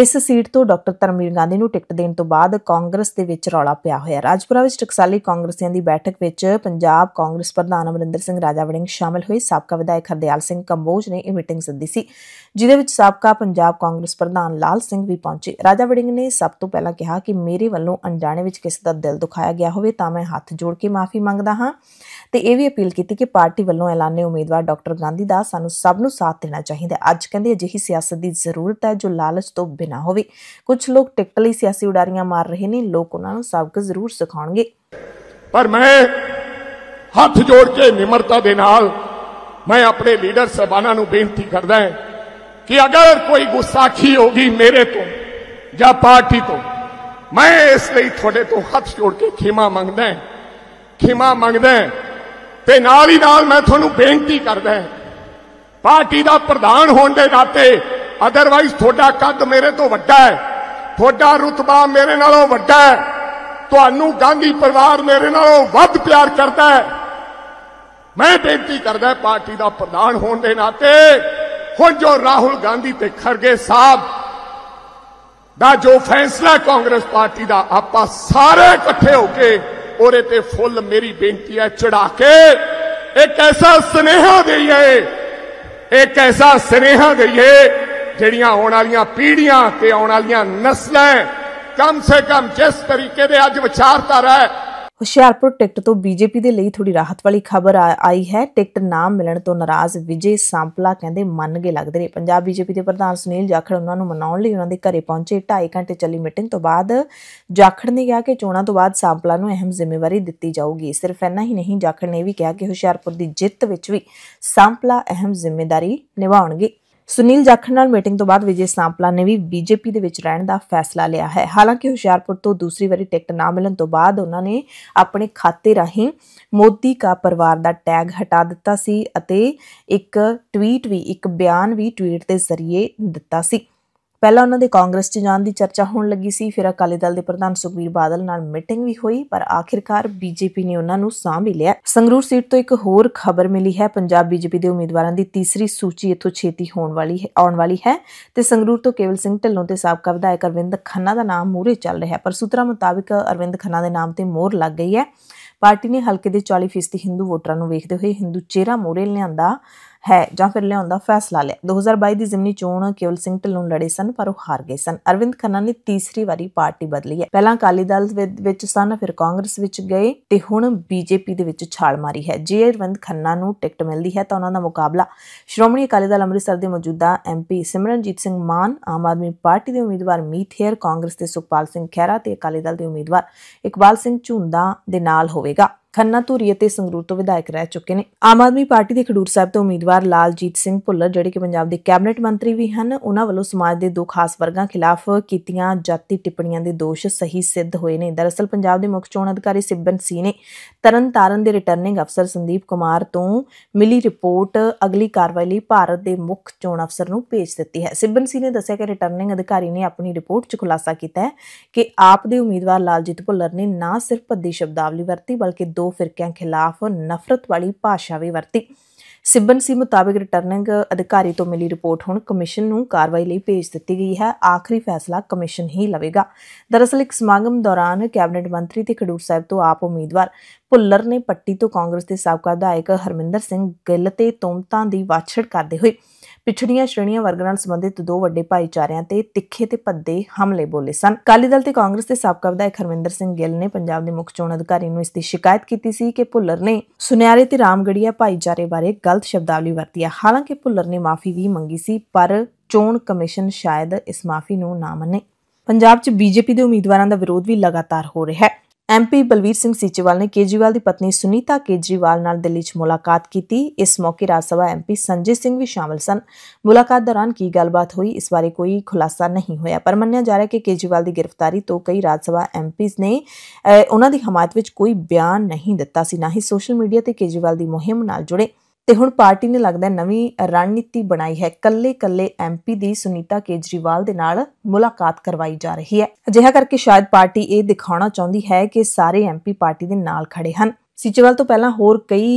ਇਸ ਸੀਟ ਤੋਂ ਡਾਕਟਰ ਧਰਮਵੀਰ ਗਾਂਧੀ ਨੂੰ ਟਿਕਟ ਦੇਣ ਤੋਂ ਬਾਅਦ ਕਾਂਗਰਸ ਦੇ ਵਿੱਚ ਰੌਲਾ ਪਿਆ ਹੋਇਆ ਰਾਜਪੁਰਾ ਵਿੱਚ ਟਕਸਾਲੀ ਕਾਂਗਰਸੀਆਂ ਦੀ ਬੈਠਕ ਵਿੱਚ ਪੰਜਾਬ ਕਾਂਗਰਸ ਪ੍ਰਧਾਨ ਅਮਰਿੰਦਰ ਸਿੰਘ ਰਾਜਾ ਵੜਿੰਗ ਸ਼ਾਮਲ ਹੋਏ ਸਾਬਕਾ ਵਿਧਾਇਕ ਹਰਦਿਆਲ ਸਿੰਘ ਕੰਬੋਜ ਨੇ ਇਹ ਮੀਟਿੰਗ ਸੱਦੀ ਸੀ ਜਿਦੇ ਵਿੱਚ ਸਾਬਕਾ ਪੰਜਾਬ ਕਾਂਗਰਸ ਪ੍ਰਧਾਨ ਲਾਲ ਸਿੰਘ ਵੀ ਪਹੁੰਚੇ ਰਾਜਾ ਵੜਿੰਗ ਨੇ ਸਭ ਤੋਂ ਪਹਿਲਾਂ ਕਿਹਾ ਕਿ ਮੇਰੇ ਵੱਲੋਂ ਅਣਜਾਣੇ ਵਿੱਚ ਕਿਸੇ ਦਾ ਦਿਲ ਦੁਖਾਇਆ ਗਿਆ ਹੋਵੇ ਤਾਂ ਮੈਂ ਹੱਥ ਜੋੜ ਕੇ ਮਾਫੀ ਮੰਗਦਾ ਹਾਂ ਤੇ ਇਹ ਵੀ ਅਪੀਲ ਕੀਤੀ ਕਿ ਪਾਰਟੀ ਵੱਲੋਂ ਐਲਾਨੇ ਉਮੀਦਵਾਰ ਡਾਕਟਰ ਗਾਂਧੀ ਦਾ ਸਾਨੂੰ ਸਭ ਨੂੰ ਸਾਥ ਦੇਣਾ ਚਾਹੀਦਾ ਅੱਜ ਕਹਿੰਦੇ ਅਜਿਹੀ ਸਿਆਸਤ ਦੀ ਜ਼ਰੂਰਤ ਹੈ ਜੋ ਲਾਲਚ ਤੋਂ ਬਿਨਾ ਹੋਵੇ ਕੁਝ ਲੋਕ ਟਿਕਟ ਲਈ ਸਿਆਸੀ ਉਡਾਰੀਆਂ ਮਾਰ ਰਹੇ ਨੇ ਲੋਕ ਉਹਨਾਂ ਨੂੰ ਸਬਕ ਜ਼ਰੂਰ ਸਿਖਾਉਣਗੇ ਪਰ ਮੈਂ ਹੱਥ ਜੋੜ ਕੇ ਨਿਮਰਤਾ ਦੇ ਨਾਲ ਮੈਂ ਆਪਣੇ ਲੀਡਰ ਸਹਿਬਾਨਾਂ ਨੂੰ ਬੇਨਤੀ ਕਰਦਾ ਹਾਂ कि अगर कोई गुस्साखी होगी मेरे तो या पार्टी तो मैं इसलिए थोड़े तो हाथ छोड़ के ਖਿਮਾ ਮੰਗਦਾ ਖਿਮਾ ਮੰਗਦਾ ਤੇ ਨਾਲ ਹੀ ਨਾਲ ਮੈਂ ਤੁਹਾਨੂੰ ਬੇਨਤੀ ਕਰਦਾ ਪਾਰਟੀ ਦਾ ਪ੍ਰਧਾਨ ਹੋਣ ਦੇ ਨਾਤੇ ਅਦਰਵਾਈਜ਼ ਤੁਹਾਡਾ ਕੱਦ ਮੇਰੇ ਤੋਂ ਵੱਡਾ ਹੈ ਤੁਹਾਡਾ ਰੁਤਬਾ ਮੇਰੇ ਨਾਲੋਂ ਵੱਡਾ ਹੈ ਤੁਹਾਨੂੰ ਗਾਂਧੀ ਪਰਿਵਾਰ ਮੇਰੇ ਨਾਲੋਂ ਵੱਧ ਪਿਆਰ ਕਰਦਾ ਹੈ ਮੈਂ ਬੇਨਤੀ ਕਰਦਾ ਪਾਰਟੀ ਦਾ ਪ੍ਰਧਾਨ ਹੋਣ ਦੇ ਨਾਤੇ ਹੁਣ ਜੋ ਰਾਹੁਲ ਗਾਂਧੀ ਤੇ ਖਰਗੇ ਸਾਹਿਬ ਦਾ ਜੋ ਫੈਸਲਾ ਕਾਂਗਰਸ ਪਾਰਟੀ ਦਾ ਆਪਾਂ ਸਾਰੇ ਇਕੱਠੇ ਹੋ ਕੇ ਉਹਦੇ ਤੇ ਫੁੱਲ ਮੇਰੀ ਬੇਨਤੀ ਹੈ ਚੜਾ ਕੇ ਇੱਕ ਐਸਾ ਸਨੇਹਾ ਦਈਏ ਇੱਕ ਐਸਾ ਸਨੇਹਾ ਦਈਏ ਜਿਹੜੀਆਂ ਆਉਣ ਵਾਲੀਆਂ ਪੀੜ੍ਹੀਆਂ ਤੇ ਆਉਣ ਵਾਲੀਆਂ ਨਸਲਾਂ ਕਮ ਸੇ ਕਮ ਜਿਸ ਤਰੀਕੇ ਦੇ ਅੱਜ ਵਿਚਾਰਤਾ ਰਹਾ ਹੁਸ਼ਿਆਰਪੁਰ ਟਿਕਟ ਤੋਂ ਬੀਜੇਪੀ ਦੇ ਲਈ ਥੋੜੀ ਰਾਹਤ ਵਾਲੀ ਖਬਰ ਆਈ ਹੈ ਟਿਕਟ ਨਾ ਮਿਲਣ ਤੋਂ ਨਾਰਾਜ਼ ਵਿਜੇ ਸਾਂਪਲਾ ਕਹਿੰਦੇ ਮੰਨ ਗਏ ਲੱਗਦੇ ਨੇ ਪੰਜਾਬ ਬੀਜੇਪੀ ਦੇ ਪ੍ਰਧਾਨ ਸੁਨੀਲ ਜਾਖੜ ਉਹਨਾਂ ਨੂੰ ਮਨਾਉਣ ਲਈ ਉਹਨਾਂ ਦੇ ਘਰੇ ਪਹੁੰਚੇ 2.5 ਘੰਟੇ ਚੱਲੀ ਮੀਟਿੰਗ ਤੋਂ ਬਾਅਦ ਜਾਖੜ ਨੇ ਕਿਹਾ ਕਿ ਚੋਣਾਂ ਤੋਂ ਬਾਅਦ ਸਾਂਪਲਾ ਨੂੰ ਅਹਿਮ ਜ਼ਿੰਮੇਵਾਰੀ ਦਿੱਤੀ ਜਾਊਗੀ ਸਿਰਫ ਇੰਨਾ ਹੀ ਨਹੀਂ ਜਾਖੜ ਨੇ ਵੀ ਕਿਹਾ ਕਿ ਹੁਸ਼ਿਆਰਪੁਰ ਦੀ ਜਿੱਤ ਵਿੱਚ ਵੀ ਸਾਂਪਲਾ ਅਹਿਮ ਜ਼ਿੰਮੇਵਾਰੀ ਨਿਭਾਉਣਗੇ ਸੁਨੀਲ ਜਾਖੜ ਨਾਲ ਮੀਟਿੰਗ ਤੋਂ ਬਾਅਦ ਵਿਜੇ ਸਾਂਪਲਾ ਨੇ ਵੀ ਬੀਜੇਪੀ ਦੇ ਵਿੱਚ ਰਹਿਣ ਦਾ ਫੈਸਲਾ ਲਿਆ ਹੈ ਹਾਲਾਂਕਿ ਹੁਸ਼ਿਆਰਪੁਰ ਤੋਂ ਦੂਸਰੀ ਵਾਰੀ ਟਿਕਟ ਨਾ ਮਿਲਣ ਤੋਂ ਬਾਅਦ ਉਹਨਾਂ ਨੇ ਆਪਣੇ ਖਾਤੇ ਰਾਹੀਂ ਮੋਦੀ ਕਾ ਪਰਿਵਾਰ ਦਾ ਟੈਗ ਹਟਾ ਦਿੱਤਾ ਸੀ ਅਤੇ ਇੱਕ ਟਵੀਟ ਵੀ ਇੱਕ ਬਿਆਨ ਵੀ ਟਵੀਟ ਦੇ ਜ਼ਰੀਏ ਦਿੱਤਾ ਸੀ ਪਹਿਲਾਂ ਉਹਨਾਂ ਦੇ ਕਾਂਗਰਸ 'ਚ ਜਾਣ ਦੀ ਚਰਚਾ ਹੋਣ ਲੱਗੀ ਸੀ ਫਿਰ ਅਕਾਲੀ ਦਲ ਦੇ ਪ੍ਰਧਾਨ ਸੁਖਬੀਰ ਬਾਦਲ ਨਾਲ ਮੀਟਿੰਗ ਵੀ ਹੋਈ ਪਰ ਆਖਿਰਕਾਰ ਬੀਜੇਪੀ ਨੇ ਉਹਨਾਂ ਨੂੰ ਸਾਂਭ ਲਿਆ ਸੰਗਰੂਰ ਸੀਟ ਤੋਂ ਇੱਕ ਹੋਰ ਖਬਰ ਮਿਲੀ ਹੈ ਪੰਜਾਬ ਬੀਜੇਪੀ ਦੇ ਉਮੀਦਵਾਰਾਂ ਦੀ ਤੀਸਰੀ ਸੂਚੀ ਇਥੋਂ ਛੇਤੀ ਹੋਣ ਵਾਲੀ ਹੈ ਆਉਣ ਵਾਲੀ ਹੈ ਤੇ ਸੰਗਰੂਰ ਤੋਂ ਕੇਵਲ ਸਿੰਘ ਢਿੱਲੋਂ ਤੇ ਸਾਬਕਾ ਵਿਧਾਇਕ ਅਰਵਿੰਦ ਖੰਨਾ ਦਾ ਨਾਮ ਮੂਰੇ ਚੱਲ ਰਿਹਾ ਪਰ ਸੂਤਰਾਂ ਮੁਤਾਬਕ ਅਰਵਿੰਦ ਖੰਨਾ ਦੇ ਨਾਮ ਤੇ ਮੋਹਰ ਲੱਗ ਗਈ ਹੈ ਪਾਰਟੀ ਨੇ ਹਲਕੇ ਦੇ 40% ਹਿੰਦੂ ਵੋਟਰਾਂ ਨੂੰ ਵੇਖਦੇ ਹੋਏ ਹਿੰਦੂ ਚਿਹਰਾ ਮੋਹਰੇ ਲਿਆਂਦਾ ਹੈ ਜਾਂ ਫਿਰ ਲਿਆਉਣ ਦਾ ਫੈਸਲਾ ਲਿਆ 2022 ਦੀ ਜ਼ਿਮਨੀ ਚੋਣ ਕੇਵਲ ਸਿੰਘ ਢਿੱਲੋਂ ਲੜੇ ਸਨ ਪਰ ਉਹ ਹਾਰ ਗਏ ਸਨ ਅਰਵਿੰਦ ਖੰਨਾ ਨੇ ਤੀਸਰੀ ਵਾਰੀ ਪਾਰਟੀ ਬਦਲੀ ਹੈ ਪਹਿਲਾਂ ਅਕਾਲੀ ਦਲ ਵਿੱਚ ਸਨ ਫਿਰ ਕਾਂਗਰਸ ਵਿੱਚ ਗਏ ਤੇ ਹੁਣ ਬੀਜੇਪੀ ਦੇ ਵਿੱਚ ਛਾਲ ਮਾਰੀ ਹੈ ਜੇ ਅਰਵਿੰਦ ਖੰਨਾ ਨੂੰ ਟਿਕਟ ਮਿਲਦੀ ਹੈ ਤਾਂ ਉਹਨਾਂ ਦਾ ਮੁਕਾਬਲਾ ਸ਼੍ਰੋਮਣੀ ਅਕਾਲੀ ਦਲ ਅੰਮ੍ਰਿਤਸਰ ਦੇ ਮੌਜੂਦਾ ਐਮਪੀ ਸਿਮਰਨਜੀਤ ਸਿੰਘ ਮਾਨ ਆਮ ਆਦਮੀ ਪਾਰਟੀ ਦੇ ਉਮੀਦਵਾਰ ਮੀਥੇਰ ਕਾਂਗਰਸ ਦੇ ਸੁਖਪਾਲ ਸਿੰਘ ਖਹਿਰਾ ਤੇ ਅਕਾਲੀ ਦਲ ਦੇ ਉਮੀਦਵਾਰ ਇਕਬਾਲ ਸਿੰਘ ਝੁੰਦਾ ਦੇ ਨਾਲ ਹੋਵੇਗਾ ਖੰਨਾ ਧੂਰੀ ਅਤੇ ਸੰਗਰੂਰ ਤੋਂ ਵਿਧਾਇਕ ਰਹਿ ਚੁੱਕੇ ਨੇ ਆਮ ਆਦਮੀ ਪਾਰਟੀ ਦੇ ਖਡੂਰ ਸਾਹਿਬ ਤੋਂ ਉਮੀਦਵਾਰ ਲਾਲਜੀਤ ਸਿੰਘ ਭੁੱਲਰ ਜਿਹੜੇ ਕਿ ਪੰਜਾਬ ਦੇ ਕੈਬਨਿਟ ਮੰਤਰੀ ਵੀ ਹਨ ਉਹਨਾਂ ਵੱਲੋਂ ਸਮਾਜ ਦੇ ਦੋ ਖਾਸ ਵਰਗਾਂ ਖਿਲਾਫ ਕੀਤੀਆਂ ਜਾਤੀ ਟਿੱਪਣੀਆਂ ਦੇ ਦੋਸ਼ ਸਹੀ ਸਿੱਧ ਹੋਏ ਨੇ ਦਰਅਸਲ ਪੰਜਾਬ ਦੇ ਮੁੱਖ ਚੋਣ ਅਧਿਕਾਰੀ ਸਿਬਨ ਸੀ ਨੇ ਤਰਨਤਾਰਨ ਦੇ ਰਿਟਰਨਿੰਗ ਅਫਸਰ ਸੰਦੀਪ ਕੁਮਾਰ ਤੋਂ ਮਿਲੀ ਰਿਪੋਰਟ ਅਗਲੀ ਕਾਰਵਾਈ ਲਈ ਭਾਰਤ ਦੇ ਮੁੱਖ ਚੋਣ ਅਫਸਰ ਨੂੰ ਭੇਜ ਦਿੱਤੀ ਹੈ ਸਿਬਨ ਸੀ ਨੇ ਦੱਸਿਆ ਕਿ ਰਿਟਰਨਿੰਗ ਅਧਿਕਾਰੀ ਨੇ ਆਪਣੀ ਰਿਪੋਰਟ 'ਚ ਖੁਲਾਸਾ ਕੀਤਾ ਹੈ ਕਿ ਆਪ ਦੇ ਉਮੀਦਵਾਰ ਲਾਲਜੀਤ ਭੁੱਲਰ ਨੇ ਨਾ ਸਿਰਫ ਪੱਦੀ ਸ਼ਬਦਾਵਲੀ ਵਰਤੀ ਬਲਕਿ ਦੋ ਫਿਰਕਿਆਂ ਖਿਲਾਫ ਨਫ਼ਰਤ ਵਾਲੀ ਭਾਸ਼ਾ ਵੀ ਵਰਤੀ ਸਿੱਬਨ ਸੀ ਮੁਤਾਬਕ ਰਿਟਰਨਿੰਗ ਅਧਿਕਾਰੀ ਤੋਂ ਮਿਲੀ ਰਿਪੋਰਟ ਹੁਣ ਕਮਿਸ਼ਨ ਨੂੰ ਕਾਰਵਾਈ ਲਈ ਭੇਜ ਦਿੱਤੀ ਗਈ ਹੈ ਆਖਰੀ ਫੈਸਲਾ ਕਮਿਸ਼ਨ ਹੀ ਲਵੇਗਾ ਦਰਅਸਲ ਇੱਕ ਸਮਾਗਮ ਦੌਰਾਨ ਕੈਬਨਿਟ ਮੰਤਰੀ ਤੇ ਖਡੂਰ ਸਾਹਿਬ ਤੋਂ ਆਪ ਉਮੀਦਵਾਰ ਭੁੱਲਰ ਨੇ ਪੱਟੀ ਤੋਂ ਕਾਂਗਰਸ ਦੇ ਸਾਬਕਾ ਵਿਧਾਇਕ ਹਰਮਿੰਦਰ ਸਿੰਘ ਗਿੱਲ ਤੇ ਤੋਮਤਾਂ ਦੀ ਵਾਛੜ ਕਰਦੇ ਹੋਏ ਪਿਛੜੀਆਂ ਸ਼੍ਰੇਣੀਆਂ ਵਰਗਾਂ ਨਾਲ ਸੰਬੰਧਿਤ ਦੋ ਵੱਡੇ ਭਾਈਚਾਰਿਆਂ ਤੇ ਤਿੱਖੇ ਤੇ ਭੱਦੇ ਹਮਲੇ ਬੋਲੇ ਸਨ ਕਾਲੀ ਦਲ ਤੇ ਕਾਂਗਰਸ ਦੇ ਸਾਬਕਾ ਵਿਧਾਇਕ ਹਰਵਿੰਦਰ ਸਿੰਘ ਗਿੱਲ ਨੇ ਪੰਜਾਬ ਦੇ ਮੁੱਖ ਚੋਣ ਅਧਿਕਾਰੀ ਨੂੰ ਇਸ ਦੀ ਸ਼ਿਕਾਇਤ ਕੀਤੀ ਸੀ ਕਿ ਭੁੱਲਰ ਨੇ ਸੁਨਿਆਰੇ ਤੇ ਰਾਮਗੜੀਆ ਭਾਈਚਾਰੇ ਬਾਰੇ ਗਲਤ ਸ਼ਬਦਾਵਲੀ ਵਰਤੀ ਹੈ ਹਾਲਾਂਕਿ ਭੁੱਲਰ ਨੇ ਮਾਫੀ ਵੀ ਮੰਗੀ ਸੀ ਪਰ ਚੋਣ ਕਮਿਸ਼ਨ ਸ਼ਾਇਦ ਇਸ ਮਾਫੀ ਨੂੰ ਨਾ ਮੰਨੇ ਪੰਜਾਬ 'ਚ ਬੀਜੇਪੀ ਦੇ ਉਮੀਦਵਾਰਾਂ ਦਾ ਵਿਰੋਧ ਵੀ ਲਗਾਤਾਰ ਹੋ ਰਿਹਾ ਹੈ ਐਮਪੀ ਬਲਵੀਰ ਸਿੰਘ ਸੀਚੇਵਾਲ ਨੇ ਕੇਜੀਵਾਲ ਦੀ ਪਤਨੀ ਸੁਨੀਤਾ ਕੇਜੀਵਾਲ ਨਾਲ ਦਿੱਲੀ 'ਚ ਮੁਲਾਕਾਤ ਕੀਤੀ ਇਸ ਮੌਕੇ ਰਾਜ ਸਭਾ ਐਮਪੀ ਸੰਜੇ ਸਿੰਘ ਵੀ ਸ਼ਾਮਲ ਸਨ ਮੁਲਾਕਾਤ ਦੌਰਾਨ ਕੀ ਗੱਲਬਾਤ ਹੋਈ ਇਸ ਬਾਰੇ ਕੋਈ ਖੁਲਾਸਾ ਨਹੀਂ ਹੋਇਆ ਪਰ ਮੰਨਿਆ ਜਾ ਰਿਹਾ ਹੈ ਕਿ ਕੇਜੀਵਾਲ ਦੀ ਗ੍ਰਿਫਤਾਰੀ ਤੋਂ ਕਈ ਰਾਜ ਸਭਾ ਐਮਪੀਸ ਨੇ ਉਹਨਾਂ ਦੀ ਹਮਾਇਤ ਵਿੱਚ ਕੋਈ ਬਿਆਨ ਨਹੀਂ ਦਿੱਤਾ ਸੀ ਨਾ ਹੀ ਸੋਸ਼ਲ ਮੀਡੀਆ ਤੇ ਕੇਜੀਵਾਲ ਦੀ ਮੁਹਿੰਮ ਨਾਲ ਜੁੜੇ ਤੇ ਹੁਣ ਪਾਰਟੀ ਨੇ ਲੱਗਦਾ ਨਵੀਂ ਰਣਨੀਤੀ ਬਣਾਈ ਹੈ ਕੱਲੇ-ਕੱਲੇ ਐਮਪੀ ਦੀ ਸੁਨੀਤਾ ਕੇਜਰੀਵਾਲ ਦੇ ਨਾਲ ਮੁਲਾਕਾਤ ਕਰਵਾਈ ਜਾ ਰਹੀ ਹੈ ਅਜਿਹਾ ਕਰਕੇ ਸ਼ਾਇਦ ਪਾਰਟੀ ਇਹ ਦਿਖਾਉਣਾ ਚਾਹੁੰਦੀ ਹੈ ਕਿ ਸਾਰੇ ਐਮਪੀ ਪਾਰਟੀ ਦੇ ਨਾਲ ਖੜੇ ਹਨ ਸੀਚੇਵਾਲ ਤੋਂ ਪਹਿਲਾਂ ਹੋਰ ਕਈ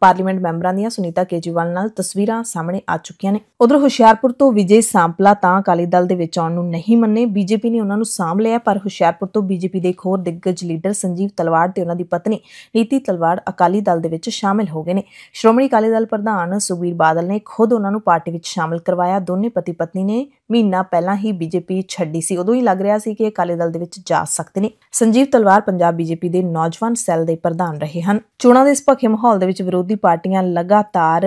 ਪਾਰਲੀਮੈਂਟ ਮੈਂਬਰਾਂ ਦੀਆਂ ਸੁਨੀਤਾ ਕੇਜੀਵਾਲ ਨਾਲ ਤਸਵੀਰਾਂ ਸਾਹਮਣੇ ਆ ਚੁੱਕੀਆਂ ਨੇ ਉਧਰ ਹੁਸ਼ਿਆਰਪੁਰ ਤੋਂ ਵਿਜੇ ਸਾਂਪਲਾ ਤਾਂ ਅਕਾਲੀ ਦਲ ਦੇ ਵਿੱਚ ਆਉਣ ਨੂੰ ਨਹੀਂ ਮੰਨੇ ਬੀਜੇਪੀ ਨੇ ਉਹਨਾਂ ਨੂੰ ਸਾਂਭ ਲਿਆ ਪਰ ਹੁਸ਼ਿਆਰਪੁਰ ਤੋਂ ਬੀਜੇਪੀ ਦੇ ਇੱਕ ਹੋਰ ਦਿੱਗਜ ਲੀਡਰ ਸੰਜੀਵ ਤਲਵਾੜ ਤੇ ਉਹਨਾਂ ਦੀ ਪਤਨੀ ਨੀਤੀ ਤਲਵਾੜ ਅਕਾਲੀ ਦਲ ਦੇ ਵਿੱਚ ਸ਼ਾਮਿਲ ਹੋ ਗਏ ਨੇ ਸ਼੍ਰੋਮਣੀ ਅਕਾਲੀ ਦਲ ਪ੍ਰਧਾਨ ਸੁਬੀਰ ਬਾਦਲ ਨੇ ਖੁਦ ਉਹਨਾਂ ਨੂੰ ਪਾਰਟੀ ਵਿੱਚ ਸ਼ਾਮਿਲ ਕਰਵਾਇਆ ਦੋਨੇ ਪਤੀ ਪਤਨੀ ਨੇ ਮਹੀਨਾ ਪਹਿਲਾਂ ਹੀ ਬੀਜੇਪੀ ਛੱਡੀ ਸੀ ਉਦੋਂ ਹੀ ਲੱਗ ਰਿਹਾ ਸੀ ਕਿ ਅਕਾਲੀ ਦਲ ਦੇ ਵਿੱਚ ਜਾ ਸਕਦੇ ਨੇ ਸੰਜੀਵ ਤਲਵਾੜ ਪੰਜਾਬ ਬੀਜੇਪੀ ਦੇ ਨੌਜਵਾਨ ਸੈੱਲ ਦੇ ਪ੍ਰਧਾਨ ਰਹੇ ਰਹੇ ਹਨ ਚੋਣਾਂ ਦੇ ਇਸ ਭਖੇ ਮਾਹੌਲ ਦੇ ਵਿੱਚ ਵਿਰੋਧੀ ਪਾਰਟੀਆਂ ਲਗਾਤਾਰ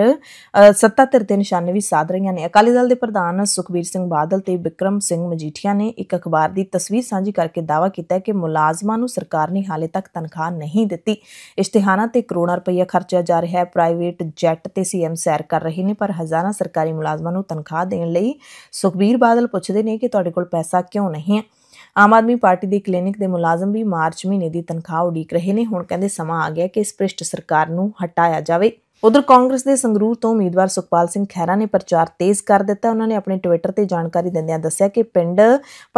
ਸੱਤਾ ਧਿਰ ਦੇ ਨਿਸ਼ਾਨੇ ਵੀ ਸਾਧ ਰਹੀਆਂ ਨੇ ਅਕਾਲੀ ਦਲ ਦੇ ਪ੍ਰਧਾਨ ਸੁਖਬੀਰ ਸਿੰਘ ਬਾਦਲ ਤੇ ਵਿਕਰਮ ਸਿੰਘ ਮਜੀਠੀਆ ਨੇ ਇੱਕ ਅਖਬਾਰ ਦੀ ਤਸਵੀਰ ਸਾਂਝੀ ਕਰਕੇ ਦਾਅਵਾ ਕੀਤਾ ਕਿ ਮੁਲਾਜ਼ਮਾਂ ਨੂੰ ਸਰਕਾਰ ਨੇ ਹਾਲੇ ਤੱਕ ਤਨਖਾਹ ਨਹੀਂ ਦਿੱਤੀ ਇਸ਼ਤਿਹਾਰਾਂ ਤੇ ਕਰੋੜਾਂ ਰੁਪਈਆ ਖਰਚਿਆ ਜਾ ਰਿਹਾ ਹੈ ਪ੍ਰਾਈਵੇਟ ਜੈਟ ਤੇ ਸੀਐਮ ਸੈਰ ਕਰ ਰਹੇ ਨੇ ਪਰ ਹਜ਼ਾਰਾਂ ਸਰਕਾਰੀ ਮੁਲਾਜ਼ਮਾਂ ਨੂੰ ਤਨਖਾਹ ਦੇਣ ਲਈ ਸੁਖਬੀਰ ਬਾਦਲ ਪੁੱਛਦੇ ਨੇ ਕਿ ਤੁਹਾਡੇ ਕੋਲ ਪੈਸਾ ਕਿਉਂ ਨਹੀਂ ਹੈ ਆਮ ਆਦਮੀ ਪਾਰਟੀ ਦੇ ਕਲੀਨਿਕ ਦੇ ਮੁਲਾਜ਼ਮ ਵੀ ਮਾਰਚ ਮਹੀਨੇ ਦੀ ਤਨਖਾਹ ਉਡੀਕ ਰਹੇ ਨੇ ਹੁਣ ਕਹਿੰਦੇ ਸਮਾਂ ਆ ਗਿਆ ਕਿ ਇਸ ਭ੍ਰਿਸ਼ਟ ਸਰਕਾਰ ਨੂੰ ਹਟਾਇਆ ਜਾਵੇ ਉਧਰ ਕਾਂਗਰਸ ਦੇ ਸੰਗਰੂਰ ਤੋਂ ਉਮੀਦਵਾਰ ਸੁਖਪਾਲ ਸਿੰਘ ਖੈਰਾ ਨੇ ਪ੍ਰਚਾਰ ਤੇਜ਼ ਕਰ ਦਿੱਤਾ ਉਹਨਾਂ ਨੇ ਆਪਣੇ ਟਵਿੱਟਰ ਤੇ ਜਾਣਕਾਰੀ ਦਿੰਦਿਆਂ ਦੱਸਿਆ ਕਿ ਪਿੰਡ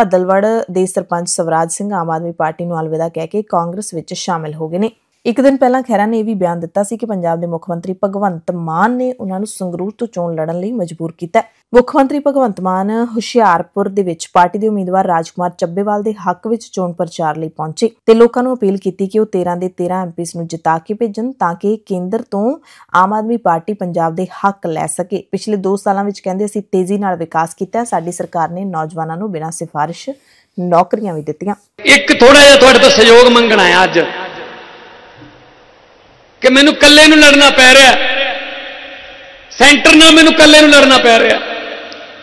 ਭੱਦਲਵੜ ਦੇ ਸਰਪੰਚ ਸਵਰਾਜ ਸਿੰਘ ਆਮ ਆਦਮੀ ਪਾਰਟੀ ਨੂੰ ਅਲਵਿਦਾ ਕਹਿ ਕੇ ਕਾਂਗਰਸ ਵਿੱਚ ਸ਼ਾਮਲ ਹੋ ਗਏ ਨੇ ਇੱਕ ਦਿਨ ਪਹਿਲਾਂ ਖੈਰਾ ਨੇ ਇਹ ਵੀ ਬਿਆਨ ਦਿੱਤਾ ਸੀ ਕਿ ਪੰਜਾਬ ਦੇ ਮੁੱਖ ਮੰਤਰੀ ਭਗਵੰਤ ਮਾਨ ਨੇ ਉਹਨਾਂ ਨੂੰ ਸੰਗਰੂਰ ਤੋਂ ਚੋਣ ਲੜਨ ਲਈ ਮਜਬੂਰ ਕੀਤਾ ਮੁੱਖ ਮੰਤਰੀ ਭਗਵੰਤ ਮਾਨ ਹੁਸ਼ਿਆਰਪੁਰ ਦੇ ਵਿੱਚ ਪਾਰਟੀ ਦੇ ਉਮੀਦਵਾਰ ਰਾਜਕੁਮਾਰ ਚੱਬੇਵਾਲ ਦੇ ਹੱਕ ਵਿੱਚ ਚੋਣ ਪ੍ਰਚਾਰ ਲਈ ਪਹੁੰਚੇ ਤੇ ਲੋਕਾਂ ਨੂੰ ਅਪੀਲ ਕੀਤੀ ਕਿ ਉਹ 13 ਦੇ 13 ਐਮਪੀਸ ਨੂੰ ਜਿਤਾ ਕੇ ਭੇਜਣ ਤਾਂ ਕਿ ਕੇਂਦਰ ਤੋਂ ਆਮ ਆਦਮੀ ਪਾਰਟੀ ਪੰਜਾਬ ਦੇ ਹੱਕ ਲੈ ਸਕੇ ਪਿਛਲੇ 2 ਸਾਲਾਂ ਵਿੱਚ ਕਹਿੰਦੇ ਅਸੀਂ ਤੇਜ਼ੀ ਨਾਲ ਵਿਕਾਸ ਕੀਤਾ ਸਾਡੀ ਸਰਕਾਰ ਨੇ ਨੌਜਵਾਨਾਂ ਨੂੰ ਬਿਨਾਂ ਸਿਫਾਰਿਸ਼ ਨੌਕਰੀਆਂ ਵੀ ਦਿੱਤੀਆਂ ਇੱਕ ਥੋੜਾ ਜਿਹਾ ਤੁਹਾਡੇ ਤੋਂ ਸਹਿਯੋਗ ਮੰਗਣਾ ਹੈ ਅੱਜ ਕਿ ਮੈਨੂੰ ਇਕੱਲੇ ਨੂੰ ਲੜਨਾ ਪੈ ਰਿਹਾ ਸੈਂਟਰ ਨਾਲ ਮੈਨੂੰ ਇਕੱਲੇ ਨੂੰ ਲੜਨਾ ਪੈ ਰਿਹਾ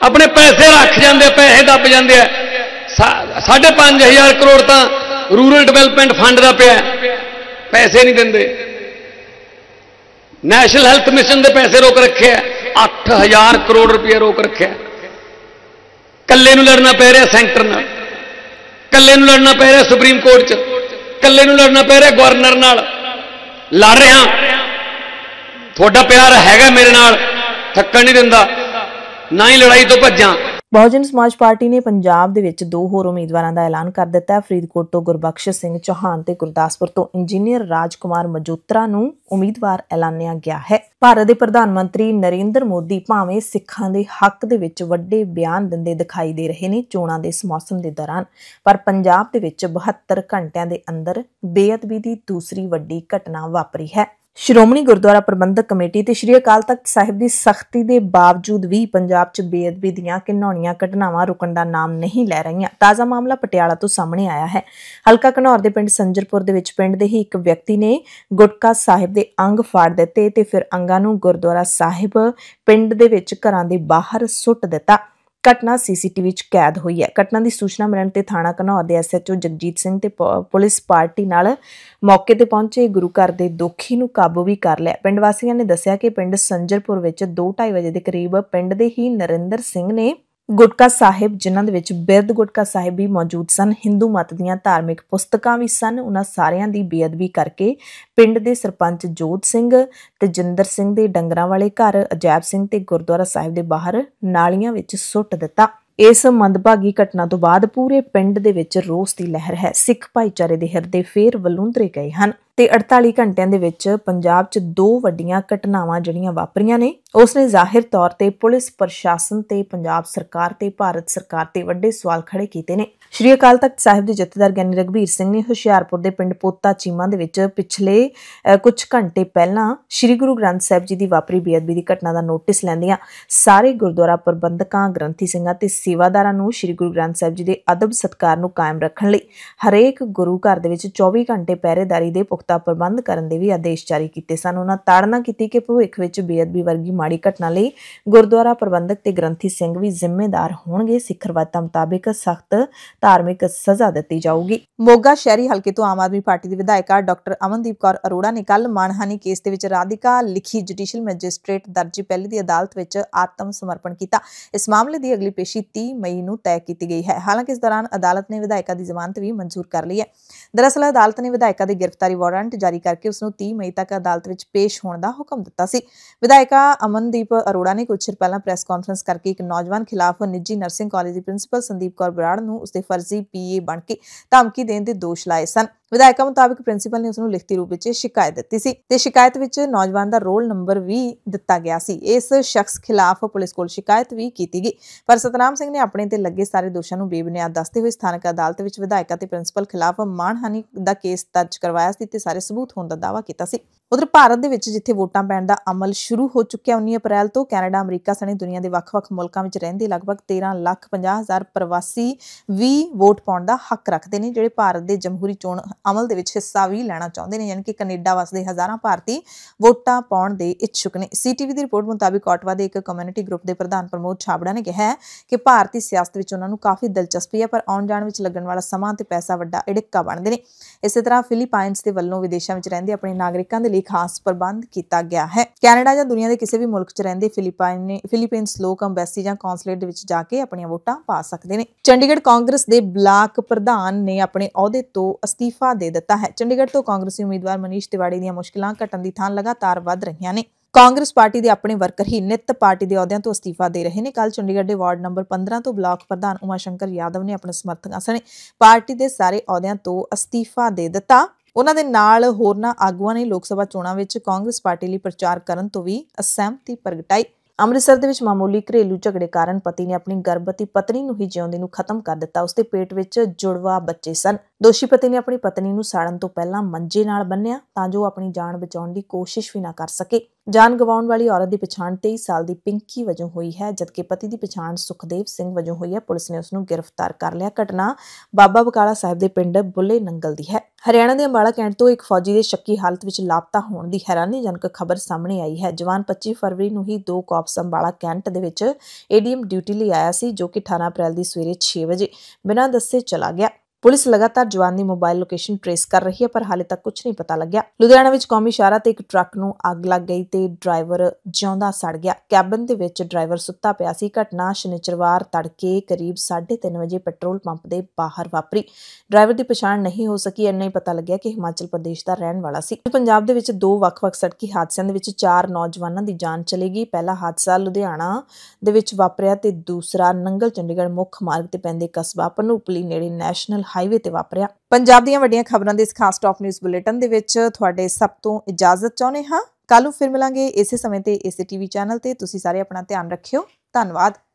ਆਪਣੇ ਪੈਸੇ ਰੱਖ ਜਾਂਦੇ ਪੈਸੇ ਦੱਬ ਜਾਂਦੇ ਆ 5500 ਕਰੋੜ ਤਾਂ ਰੂਰਲ ਡਿਵੈਲਪਮੈਂਟ ਫੰਡ ਦਾ ਪਿਆ ਪੈਸੇ ਨਹੀਂ ਦਿੰਦੇ ਨੈਸ਼ਨਲ ਹੈਲਥ ਮਿਸ਼ਨ ਦੇ ਪੈਸੇ ਰੋਕ ਰੱਖਿਆ 8000 ਕਰੋੜ ਰੁਪਏ ਰੋਕ ਰੱਖਿਆ ਇਕੱਲੇ ਨੂੰ ਲੜਨਾ ਪੈ ਰਿਹਾ ਸੈਂਟਰ ਨਾਲ ਇਕੱਲੇ ਨੂੰ ਲੜਨਾ ਪੈ ਰਿਹਾ ਸੁਪਰੀਮ ਕੋਰਟ 'ਚ ਇਕੱਲੇ ਨੂੰ ਲੜਨਾ ਪੈ ਰਿਹਾ ਗਵਰਨਰ ਨਾਲ ਲੜ ਰਿਹਾ ਤੁਹਾਡਾ ਪਿਆਰ ਹੈਗਾ ਮੇਰੇ ਨਾਲ ਥੱਕਣ ਨਹੀਂ ਦਿੰਦਾ ਨਾ ਹੀ ਲੜਾਈ ਤੋਂ ਭੱਜਾਂ ਬਹੁਜਨ ਸਮਾਜ ਪਾਰਟੀ ਨੇ ਪੰਜਾਬ ਦੇ ਵਿੱਚ ਦੋ ਹੋਰ ਉਮੀਦਵਾਰਾਂ ਦਾ ਐਲਾਨ ਕਰ ਦਿੱਤਾ ਹੈ ਫਰੀਦਕੋਟ ਤੋਂ ਗੁਰਬਖਸ਼ ਸਿੰਘ ਚੌਹਾਨ ਤੇ ਗੁਰਦਾਸਪੁਰ ਤੋਂ ਇੰਜੀਨੀਅਰ ਰਾਜਕੁਮਾਰ ਮਜੋਤਰਾ ਨੂੰ ਉਮੀਦਵਾਰ ਐਲਾਨਿਆ ਗਿਆ ਹੈ ਭਾਰਤ ਦੇ ਪ੍ਰਧਾਨ ਮੰਤਰੀ ਨਰਿੰਦਰ ਮੋਦੀ ਭਾਵੇਂ ਸਿੱਖਾਂ ਦੇ ਹੱਕ ਦੇ ਵਿੱਚ ਵੱਡੇ ਬਿਆਨ ਦਿੰਦੇ ਦਿਖਾਈ ਦੇ ਰਹੇ ਨੇ ਚੋਣਾਂ ਦੇ ਇਸ ਮੌਸਮ ਦੇ ਦੌਰਾਨ ਪਰ ਪੰਜਾਬ ਦੇ ਵਿੱਚ 72 ਘੰਟਿਆਂ ਦੇ ਅੰਦਰ ਬੇਅਦਬੀ ਦੀ ਦੂਸਰੀ ਵੱਡੀ ਘਟਨਾ ਵਾਪਰੀ ਹੈ ਸ਼੍ਰੋਮਣੀ ਗੁਰਦੁਆਰਾ ਪ੍ਰਬੰਧਕ ਕਮੇਟੀ ਤੇ ਸ਼੍ਰੀ ਅਕਾਲ ਤਖਤ ਸਾਹਿਬ ਦੀ ਸਖਤੀ ਦੇ ਬਾਵਜੂਦ ਵੀ ਪੰਜਾਬ 'ਚ ਬੇਅਦਬੀ ਦੀਆਂ ਕਿੰਨੌਣੀਆਂ ਘਟਨਾਵਾਂ ਰੁਕਣ ਦਾ ਨਾਮ ਨਹੀਂ ਲੈ ਰਹੀਆਂ ਤਾਜ਼ਾ ਮਾਮਲਾ ਪਟਿਆਲਾ ਤੋਂ ਸਾਹਮਣੇ ਆਇਆ ਹੈ ਹਲਕਾ ਘਨੌਰ ਦੇ ਪਿੰਡ ਸੰਜਰਪੁਰ ਦੇ ਵਿੱਚ ਪਿੰਡ ਦੇ ਹੀ ਇੱਕ ਵਿਅਕਤੀ ਨੇ ਗੁਟਕਾ ਸਾਹਿਬ ਦੇ ਅੰਗ ਫਾੜ ਦਿੱਤੇ ਤੇ ਫਿਰ ਅੰਗਾਂ ਨੂੰ ਗੁਰਦੁਆਰਾ ਸਾਹਿਬ ਪਿੰਡ ਦੇ ਵਿੱਚ ਘਰਾਂ ਦੇ ਬਾਹਰ ਸੁੱਟ ਦਿੱਤਾ ਘਟਨਾ ਸੀਸੀਟੀਵੀ ਵਿੱਚ ਕੈਦ ਹੋਈ ਹੈ ਘਟਨਾ ਦੀ ਸੂਚਨਾ ਮਿਲਣ ਤੇ ਥਾਣਾ ਕਨੌਰ ਦੇ ਐਸਐਚਓ ਜਗਜੀਤ ਸਿੰਘ ਤੇ ਪੁਲਿਸ ਪਾਰਟੀ ਨਾਲ ਮੌਕੇ ਤੇ ਪਹੁੰਚੇ ਗੁਰੂ ਘਰ ਦੇ ਦੋਖੀ ਨੂੰ ਕਾਬੂ ਵੀ ਕਰ ਲਿਆ ਪਿੰਡ ਵਾਸੀਆਂ ਨੇ ਦੱਸਿਆ ਕਿ ਪਿੰਡ ਸੰਜਰਪੁਰ ਵਿੱਚ 2:30 ਵਜੇ ਦੇ ਕਰੀਬ ਪਿੰਡ ਦੇ ਹੀ ਨਰਿੰਦਰ ਸਿੰਘ ਨੇ ਗੁਟਕਾ ਸਾਹਿਬ ਜਿਨ੍ਹਾਂ ਦੇ ਵਿੱਚ ਬਿਰਧ ਗੁਟਕਾ ਸਾਹਿਬ ਵੀ ਮੌਜੂਦ ਸਨ ਹਿੰਦੂ ਮਤ ਦੀਆਂ ਧਾਰਮਿਕ ਪੁਸਤਕਾਂ ਵੀ ਸਨ ਉਹਨਾਂ ਸਾਰਿਆਂ ਦੀ ਬੇਅਦਬੀ ਕਰਕੇ ਪਿੰਡ ਦੇ ਸਰਪੰਚ ਜੋਤ ਸਿੰਘ ਤੇ ਜਿੰਦਰ ਸਿੰਘ ਦੇ ਡੰਗਰਾਂ ਵਾਲੇ ਘਰ ਅਜੈਬ ਸਿੰਘ ਤੇ ਗੁਰਦੁਆਰਾ ਸਾਹਿਬ ਦੇ ਬਾਹਰ ਨਾਲੀਆਂ ਵਿੱਚ ਸੁੱਟ ਦਿੱਤਾ ਇਸ ਮੰਦਭਾਗੀ ਘਟਨਾ ਤੋਂ ਬਾਅਦ ਪੂਰੇ ਪਿੰਡ ਦੇ ਵਿੱਚ ਰੋਸ ਦੀ ਲਹਿਰ ਹੈ ਸਿੱਖ ਭਾਈਚਾਰੇ ਦੇ ਹਿਰਦੇ ਫੇਰ ਵਲੂੰਦਰੇ ਗਏ ਹਨ ਤੇ 48 ਘੰਟਿਆਂ ਦੇ ਵਿੱਚ ਪੰਜਾਬ 'ਚ ਦੋ ਵੱਡੀਆਂ ਘਟਨਾਵਾਂ ਜਿਹੜੀਆਂ ਵਾਪਰੀਆਂ ਨੇ ਉਸ ਨੇ ਜ਼ਾਹਿਰ ਤੌਰ ਤੇ ਪੁਲਿਸ ਪ੍ਰਸ਼ਾਸਨ ਤੇ ਪੰਜਾਬ ਸਰਕਾਰ ਤੇ ਭਾਰਤ ਸਰਕਾਰ ਤੇ ਵੱਡੇ ਸਵਾਲ ਖੜੇ ਕੀਤੇ ਨੇ ਸ਼੍ਰੀ ਅਕਾਲ ਤਖਤ ਸਾਹਿਬ ਦੇ ਜਥੇਦਾਰ ਗਿਆਨੀ ਰਗਵੀਰ ਸਿੰਘ ਨੇ ਹੁਸ਼ਿਆਰਪੁਰ ਦੇ ਪਿੰਡ ਪੋਤਾ ਚੀਮਾ ਦੇ ਵਿੱਚ ਪਿਛਲੇ ਕੁਝ ਘੰਟੇ ਪਹਿਲਾਂ ਸ਼੍ਰੀ ਗੁਰੂ ਗ੍ਰੰਥ ਸਾਹਿਬ ਜੀ ਦੀ ਵਾਪਰੀ ਬੇਅਦਬੀ ਦੀ ਘਟਨਾ ਦਾ ਨੋਟਿਸ ਲੈਂਦਿਆਂ ਸਾਰੇ ਗੁਰਦੁਆਰਾ ਪ੍ਰਬੰਧਕਾਂ ਗ੍ਰੰਥੀ ਸਿੰਘਾਂ ਤੇ ਸੇਵਾਦਾਰਾਂ ਨੂੰ ਸ਼੍ਰੀ ਗੁਰੂ ਗ੍ਰੰਥ ਸਾਹਿਬ ਜੀ ਦੇ ਅਦਬ ਸਤਕਾਰ ਨੂੰ ਕਾਇਮ ਰੱਖਣ ਲਈ ਹਰੇਕ ਗੁਰੂ ਘਰ ਦੇ ਵਿੱਚ 24 ਘੰਟੇ ਪਹਿਰੇਦਾਰੀ ਦੇ ਪੁਖਤਾ ਪ੍ਰਬੰਧ ਕਰਨ ਦੇ ਵੀ ਆਦੇਸ਼ ਜਾਰੀ ਕੀਤੇ ਸਨ ਉਹਨਾਂ ਤਾੜਨਾ ਕੀਤੀ ਕਿ ਭਵਿੱਖ ਵਿੱਚ ਬੇਅਦਬੀ ਵਰਗੀ ਮਾੜੀ ਘਟਨਾ ਲਈ ਗੁਰਦੁਆਰਾ ਪ੍ਰਬੰਧਕ ਤੇ ਗ੍ਰੰਥੀ ਸਿੰਘ ਵੀ ਜ਼ਿੰਮੇਦਾਰ ਹੋਣਗੇ ਸਿੱਖ ਰਵਾਇਤਾਂ ਮੁਤਾਬਿਕ ਸਖਤ ਧਾਰਮਿਕ ਸਜ਼ਾ ਦਿੱਤੀ ਜਾਊਗੀ ਮੋਗਾ ਸ਼ਹਿਰੀ ਹਲਕੇ ਤੋਂ ਆਮ ਆਦਮੀ ਪਾਰਟੀ ਦੀ ਵਿਧਾਇਕਾ ਡਾਕਟਰ ਅਮਨਦੀਪ ਕੌਰ ਅਰੋੜਾ ਨੇ ਕੱਲ ਮਾਨਹਾਨੀ ਕੇਸ ਦੇ ਵਿੱਚ ਰਾਧਿਕਾ ਲਿਖੀ ਜੁਡੀਸ਼ੀਅਲ ਮੈਜਿਸਟ੍ਰੇਟ ਦਰਜੀ ਪਹਿਲੀ ਦੀ ਅਦਾਲਤ ਵਿੱਚ ਆਤਮ ਸਮਰਪਣ ਕੀਤਾ ਇਸ ਮਾਮਲੇ ਦੀ ਅਗਲੀ ਪੇਸ਼ੀ 30 ਮਈ ਨੂੰ ਤੈਅ ਕੀਤੀ ਗਈ ਹੈ ਹਾਲਾਂਕਿ ਇਸ ਦੌਰਾਨ ਅਦਾਲਤ ਨੇ ਵਿਧਾਇਕਾ ਦੀ ਜ਼ਮਾਨਤ ਵੀ ਮਨਜ਼ੂਰ ਕਰ ਲਈ ਹੈ ਦਰਅਸਲ ਅਦਾਲਤ ਨੇ ਵਿਧਾਇਕਾ ਦੀ ਗ੍ਰਿਫਤਾਰੀ ਵਾਰ ਵਾਰੰਟ ਜਾਰੀ ਕਰਕੇ ਉਸ ਨੂੰ 30 ਮਈ ਤੱਕ ਅਦਾਲਤ ਵਿੱਚ ਪੇਸ਼ ਹੋਣ ਦਾ ਹੁਕਮ ਦਿੱਤਾ ਸੀ ਵਿਧਾਇਕਾ ਅਮਨਦੀਪ ਅਰੋੜਾ ਨੇ ਕੁਝ ਚਿਰ ਪਹਿਲਾਂ ਪ੍ਰੈਸ ਕਾਨਫਰੰਸ ਕਰਕੇ ਇੱਕ ਨੌਜਵਾਨ ਖਿਲਾਫ ਨਿੱਜੀ ਨਰਸਿੰਗ ਕਾਲਜ ਦੀ ਪ੍ਰਿੰਸੀਪਲ ਸੰਦੀਪ ਕੌਰ ਬਰਾੜ ਨੂੰ ਉਸਦੇ ਫਰਜ਼ੀ ਪੀਏ ਬਣ ਕੇ ਧਮਕੀ ਦੇਣ ਦੇ ਦੋਸ਼ ਲਾਏ ਸਨ ਵਿਧਾਇਕਾ ਮੁਤਾਬਕ ਪ੍ਰਿੰਸੀਪਲ ਨੇ ਉਸ ਨੂੰ ਲਿਖਤੀ ਰੂਪ ਵਿੱਚ ਸ਼ਿਕਾਇਤ ਦਿੱਤੀ ਸੀ ਤੇ ਸ਼ਿਕਾਇਤ ਵਿੱਚ ਨੌਜਵਾਨ ਦਾ ਰੋਲ ਨੰਬਰ ਵੀ ਦਿੱਤਾ ਗਿਆ ਸੀ ਇਸ ਸ਼ਖਸ ਖਿਲਾਫ ਪੁਲਿਸ ਕੋਲ ਸ਼ਿਕਾਇਤ ਵੀ ਕੀਤੀ ਗਈ ਪਰ ਸਤਨਾਮ ਸਿੰਘ ਨੇ ਆਪਣੇ ਤੇ ਲੱਗੇ ਸਾਰੇ ਦੋਸ਼ਾਂ ਨੂੰ ਬੇਬੁਨਿਆਦ ਦੱਸਦੇ ਹੋਏ ਸਥਾਨਕ ਅਦਾਲਤ ਵਿੱਚ ਵਿਧਾਇਕਾ ਤੇ ਪ੍ਰਿੰਸੀਪਲ ਖਿਲਾਫ ਮਾਣਹਾਨੀ ਦਾ ਕੇਸ ਦਰਜ ਕਰਵਾਇਆ ਸੀ ਤੇ ਸਾਰੇ ਸਬੂਤ ਹੋਣ ਦਾ ਦਾਵਾ ਕੀਤਾ ਸੀ ਉਧਰ ਭਾਰਤ ਦੇ ਵਿੱਚ ਜਿੱਥੇ ਵੋਟਾਂ ਪੈਣ ਦਾ ਅਮਲ ਸ਼ੁਰੂ ਹੋ ਚੁੱਕਿਆ 19 ਅਪ੍ਰੈਲ ਤੋਂ ਕੈਨੇਡਾ ਅਮਰੀਕਾ ਸਣੇ ਦੁਨੀਆ ਦੇ ਵੱਖ-ਵੱਖ ਮੁਲਕਾਂ ਵਿੱਚ ਰਹਿੰਦੇ ਲਗਭਗ 13 ਲੱਖ 50 ਹਜ਼ਾਰ ਪ੍ਰਵਾਸੀ ਵੀ ਵੋਟ ਪਾਉਣ ਦਾ ਹੱਕ ਰੱਖਦੇ ਨੇ ਜਿਹੜੇ ਭਾਰਤ ਦੇ ਜਮਹੂਰੀ ਚੋਣ ਅਮਲ ਦੇ ਵਿੱਚ ਹਿੱਸਾ ਵੀ ਲੈਣਾ ਚਾਹੁੰਦੇ ਨੇ ਯਾਨੀ ਕਿ ਕੈਨੇਡਾ ਵਸਦੇ ਹਜ਼ਾਰਾਂ ਭਾਰਤੀ ਵੋਟਾਂ ਪਾਉਣ ਦੇ ਇੱਛੁਕ ਨੇ ਸੀਟੀਵੀ ਦੀ ਰਿਪੋਰਟ ਮੁਤਾਬਕ ਆਟਵਾ ਦੇ ਇੱਕ ਕਮਿਊਨਿਟੀ ਗਰੁੱਪ ਦੇ ਪ੍ਰਧਾਨ ਪ੍ਰਮੋਦ ਛਾਬੜਾ ਨੇ ਕਿਹਾ ਕਿ ਭਾਰਤੀ ਸਿਆਸਤ ਵਿੱਚ ਉਹਨਾਂ ਨੂੰ ਕਾਫੀ ਦਿਲਚਸਪੀ ਹੈ ਪਰ ਆਉਣ ਜਾਣ ਵਿੱਚ ਲੱਗਣ ਵਾਲਾ ਸਮਾਂ ਤੇ ਪੈਸਾ ਵੱਡਾ ਅੜਿੱਕਾ ਬਣਦੇ ਨੇ ਇਸੇ ਤਰ੍ਹਾਂ ਫਿਲੀਪਾਈਨਸ ਦੇ ਵੱਲੋਂ ਵਿਦੇਸ਼ਾਂ ਵਿੱਚ ਰਹਿੰਦੇ ਆਪਣੇ ਨਾਗਰਿਕਾਂ ਦੇ ਲਈ ਖਾਸ ਪ੍ਰਬੰਧ ਕੀਤਾ ਗਿਆ ਹੈ ਕੈਨੇਡਾ ਜਾਂ ਦੁਨੀਆ ਦੇ ਕਿਸੇ ਵੀ ਮੁਲਕ 'ਚ ਰਹਿੰਦੇ ਫਿਲੀਪਾਈਨ ਨੇ ਫਿਲੀਪੀਨਸ ਲੋਕ ਅੰਬੈਸੀ ਜਾਂ ਕੌਂਸੂਲੇਟ ਦੇ ਵਿੱਚ ਜਾ ਕੇ ਆਪਣੀਆਂ ਵੋਟਾਂ ਪਾ ਸਕਦੇ ਨੇ ਚੰਡੀਗੜ੍ਹ ਕਾਂਗਰਸ ਦੇ ਬਲਾਕ ਪ੍ਰਧਾਨ ਨੇ ਆਪਣੇ ਅਹੁਦੇ ਤੋਂ ਅਸਤੀਫਾ ਦੇ ਦਿੱਤਾ ਹੈ ਚੰਡੀਗੜ੍ਹ ਤੋਂ ਕਾਂਗਰਸੀ ਉਮੀਦਵਾਰ ਮਨੀਸ਼ ਤਿਵਾੜੀ ਦੀਆਂ ਮੁਸ਼ਕਲਾਂ ਘਟਣ ਦੀ ਥਾਂ ਲਗਾਤਾਰ ਵੱਧ ਰਹੀਆਂ ਨੇ ਕਾਂਗਰਸ ਪਾਰਟੀ ਦੇ ਆਪਣੇ ਵਰਕਰ ਹੀ ਨਿੱਤ ਪਾਰਟੀ ਦੇ ਅਹੁਦਿਆਂ ਤੋਂ ਅਸਤੀਫਾ ਦੇ ਰਹੇ ਨੇ ਕੱਲ ਚੰਡੀਗੜ੍ਹ ਦੇ ਵਾਰਡ ਨੰਬਰ 15 ਤੋਂ ਬਲਾਕ ਪ੍ਰਧਾਨ ਉਮਾ ਸ਼ੰਕਰ ਯਾਦਵ ਨੇ ਆਪਣੇ ਸਮਰਥਕਾਂ ਸਣੇ ਪਾਰਟੀ ਦੇ ਸਾਰੇ ਅਹੁਦਿਆਂ ਤੋਂ ਅਸਤੀਫਾ ਦੇ ਦਿੱਤਾ ਉਹਨਾਂ ਦੇ ਨਾਲ ਹੋਰਨਾਂ ਆਗੂਆਂ ਨੇ ਲੋਕ ਸਭਾ ਚੋਣਾਂ ਵਿੱਚ ਕਾਂਗਰਸ ਪਾਰਟੀ ਲਈ ਪ੍ਰਚਾਰ ਕਰਨ ਤੋਂ ਵੀ ਅਸਹਿਮਤੀ ਪ੍ਰਗਟਾਈ ਅੰਮ੍ਰਿਤਸਰ ਦੇ ਵਿੱਚ ਮਾਮੂਲੀ ਘਰੇਲੂ ਝਗੜੇ ਕਾਰਨ ਪਤੀ ਨੇ ਆਪਣੀ ਗਰਭਵਤੀ ਪਤਨੀ ਨੂੰ ਹੀ ਜਿਉਂਦੇ ਨੂੰ ਖਤਮ ਕਰ ਦਿੱਤਾ ਉਸਦੇ ਪੇਟ ਵਿੱਚ ਜੁੜਵਾ ਬੱਚੇ ਸਨ ਦੋਸ਼ੀ ਪਤੀ ਨੇ ਆਪਣੀ ਪਤਨੀ ਨੂੰ ਸਾੜਨ ਤੋਂ ਪਹਿਲਾਂ ਮੰਜੇ ਨਾਲ ਬੰਨਿਆ ਤਾਂ ਜੋ ਆਪਣੀ ਜਾਨ ਬਚਾਉਣ ਦੀ ਕੋਸ਼ਿਸ਼ ਵੀ ਨਾ ਕਰ ਸਕੇ ਜਾਨ ਗਵਾਉਣ ਵਾਲੀ ਔਰਤ ਦੀ ਪਛਾਣ 23 ਸਾਲ ਦੀ ਪਿੰਕੀ ਵਜੋਂ ਹੋਈ ਹੈ ਜਦਕਿ ਪਤੀ ਦੀ ਪਛਾਣ ਸੁਖਦੇਵ ਸਿੰਘ ਵਜੋਂ ਹੋਈ ਹੈ ਪੁਲਿਸ ਨੇ ਉਸ ਨੂੰ ਗ੍ਰਿਫਤਾਰ ਕਰ ਲਿਆ ਘਟਨਾ ਬਾਬਾ ਬਕਾਲਾ ਸਾਹਿਬ ਦੇ ਪਿੰਡ ਬੁੱਲੇ ਨੰਗਲ ਦੀ ਹੈ ਹਰਿਆਣਾ ਦੇ ਅੰਬਾਲਾ ਕੈਂਟ ਤੋਂ ਇੱਕ ਫੌਜੀ ਦੇ ਸ਼ੱਕੀ ਹਾਲਤ ਵਿੱਚ ਲਾਪਤਾ ਹੋਣ ਦੀ ਹੈਰਾਨੀਜਨਕ ਖਬਰ ਸਾਹਮਣੇ ਆਈ ਹੈ ਜਵਾਨ 25 ਫਰਵਰੀ ਨੂੰ ਹੀ ਦੋ ਕਾਪਸ ਅੰਬਾਲਾ ਕੈਂਟ ਦੇ ਵਿੱਚ ਏਡੀਐਮ ਡਿਊਟੀ ਲਈ ਆਇਆ ਸੀ ਜੋ ਕਿ 18 ਅਪ੍ਰੈਲ ਦੀ ਸਵੇਰੇ 6 ਵਜੇ ਬਿਨਾਂ ਦੱਸੇ ਚਲਾ ਗਿਆ ਪੁਲਿਸ ਲਗਾਤਾਰ ਜਵਾਨ ਦੀ ਮੋਬਾਈਲ ਲੋਕੇਸ਼ਨ ਟ੍ਰੇਸ ਕਰ ਰਹੀ ਹੈ ਪਰ ਹਾਲੇ ਤੱਕ ਕੁਝ ਨਹੀਂ ਪਤਾ ਲੱਗਿਆ ਲੁਧਿਆਣਾ ਵਿੱਚ ਕੌਮੀ ਸ਼ਾਰਾ ਤੇ ਇੱਕ ਟਰੱਕ ਨੂੰ ਅੱਗ ਲੱਗ ਗਈ ਤੇ ਡਰਾਈਵਰ ਜਿਉਂਦਾ ਸੜ ਗਿਆ ਕੈਬਨ ਦੇ ਵਿੱਚ ਡਰਾਈਵਰ ਸੁੱਤਾ ਪਿਆ ਸੀ ਘਟਨਾ ਸ਼ਨੀਚਰਵਾਰ ਤੜਕੇ ਕਰੀਬ 3:30 ਵਜੇ ਪੈਟਰੋਲ ਪੰਪ ਦੇ ਬਾਹਰ ਵਾਪਰੀ ਡਰਾਈਵਰ ਦੀ ਪਛਾਣ ਨਹੀਂ ਹੋ ਸਕੀ ਇੰਨਾ ਹੀ ਪਤਾ ਲੱਗਿਆ ਕਿ ਹਿਮਾਚਲ ਪ੍ਰਦੇਸ਼ ਦਾ ਰਹਿਣ ਵਾਲਾ ਸੀ ਪੰਜਾਬ ਦੇ ਵਿੱਚ ਦੋ ਵੱਖ-ਵੱਖ ਸੜਕੀ ਹਾਦਸਿਆਂ ਦੇ ਵਿੱਚ ਚਾਰ ਨੌਜਵਾਨਾਂ ਦੀ ਜਾਨ ਚਲੀ ਗਈ ਪਹਿਲਾ ਹਾਦਸਾ ਲੁਧਿਆਣਾ ਦੇ ਵਿੱਚ ਵਾਪਰਿਆ ਤੇ ਦੂਸਰਾ ਨੰਗਲ ਚੰਡੀਗੜ੍ਹ ਮੁੱਖ ਮਾਰਗ ਤੇ ਪੈਂਦੇ ਕਸਬਾ ਪਨੂਪਲੀ ਨੇੜੇ ਨੈਸ਼ਨਲ ਹਾਈਵੇ ਤੇ ਵਾਪਰਿਆ ਪੰਜਾਬ ਦੀਆਂ ਵੱਡੀਆਂ ਖਬਰਾਂ ਦੇ ਇਸ ਖਾਸ ਟਾਪ ਨਿਊਜ਼ ਬੁਲੇਟਿਨ ਦੇ ਵਿੱਚ ਤੁਹਾਡੇ ਸਭ ਤੋਂ ਇਜਾਜ਼ਤ ਚਾਹੁੰਦੇ ਹਾਂ ਕੱਲ ਨੂੰ ਫਿਰ ਮਿਲਾਂਗੇ ਇਸੇ ਸਮੇਂ ਤੇ ਇਸੇ ਟੀਵੀ ਚੈਨਲ ਤੇ ਤੁਸੀਂ ਸਾਰੇ ਆਪਣਾ ਧਿਆਨ ਰੱਖਿਓ ਧੰਨਵਾਦ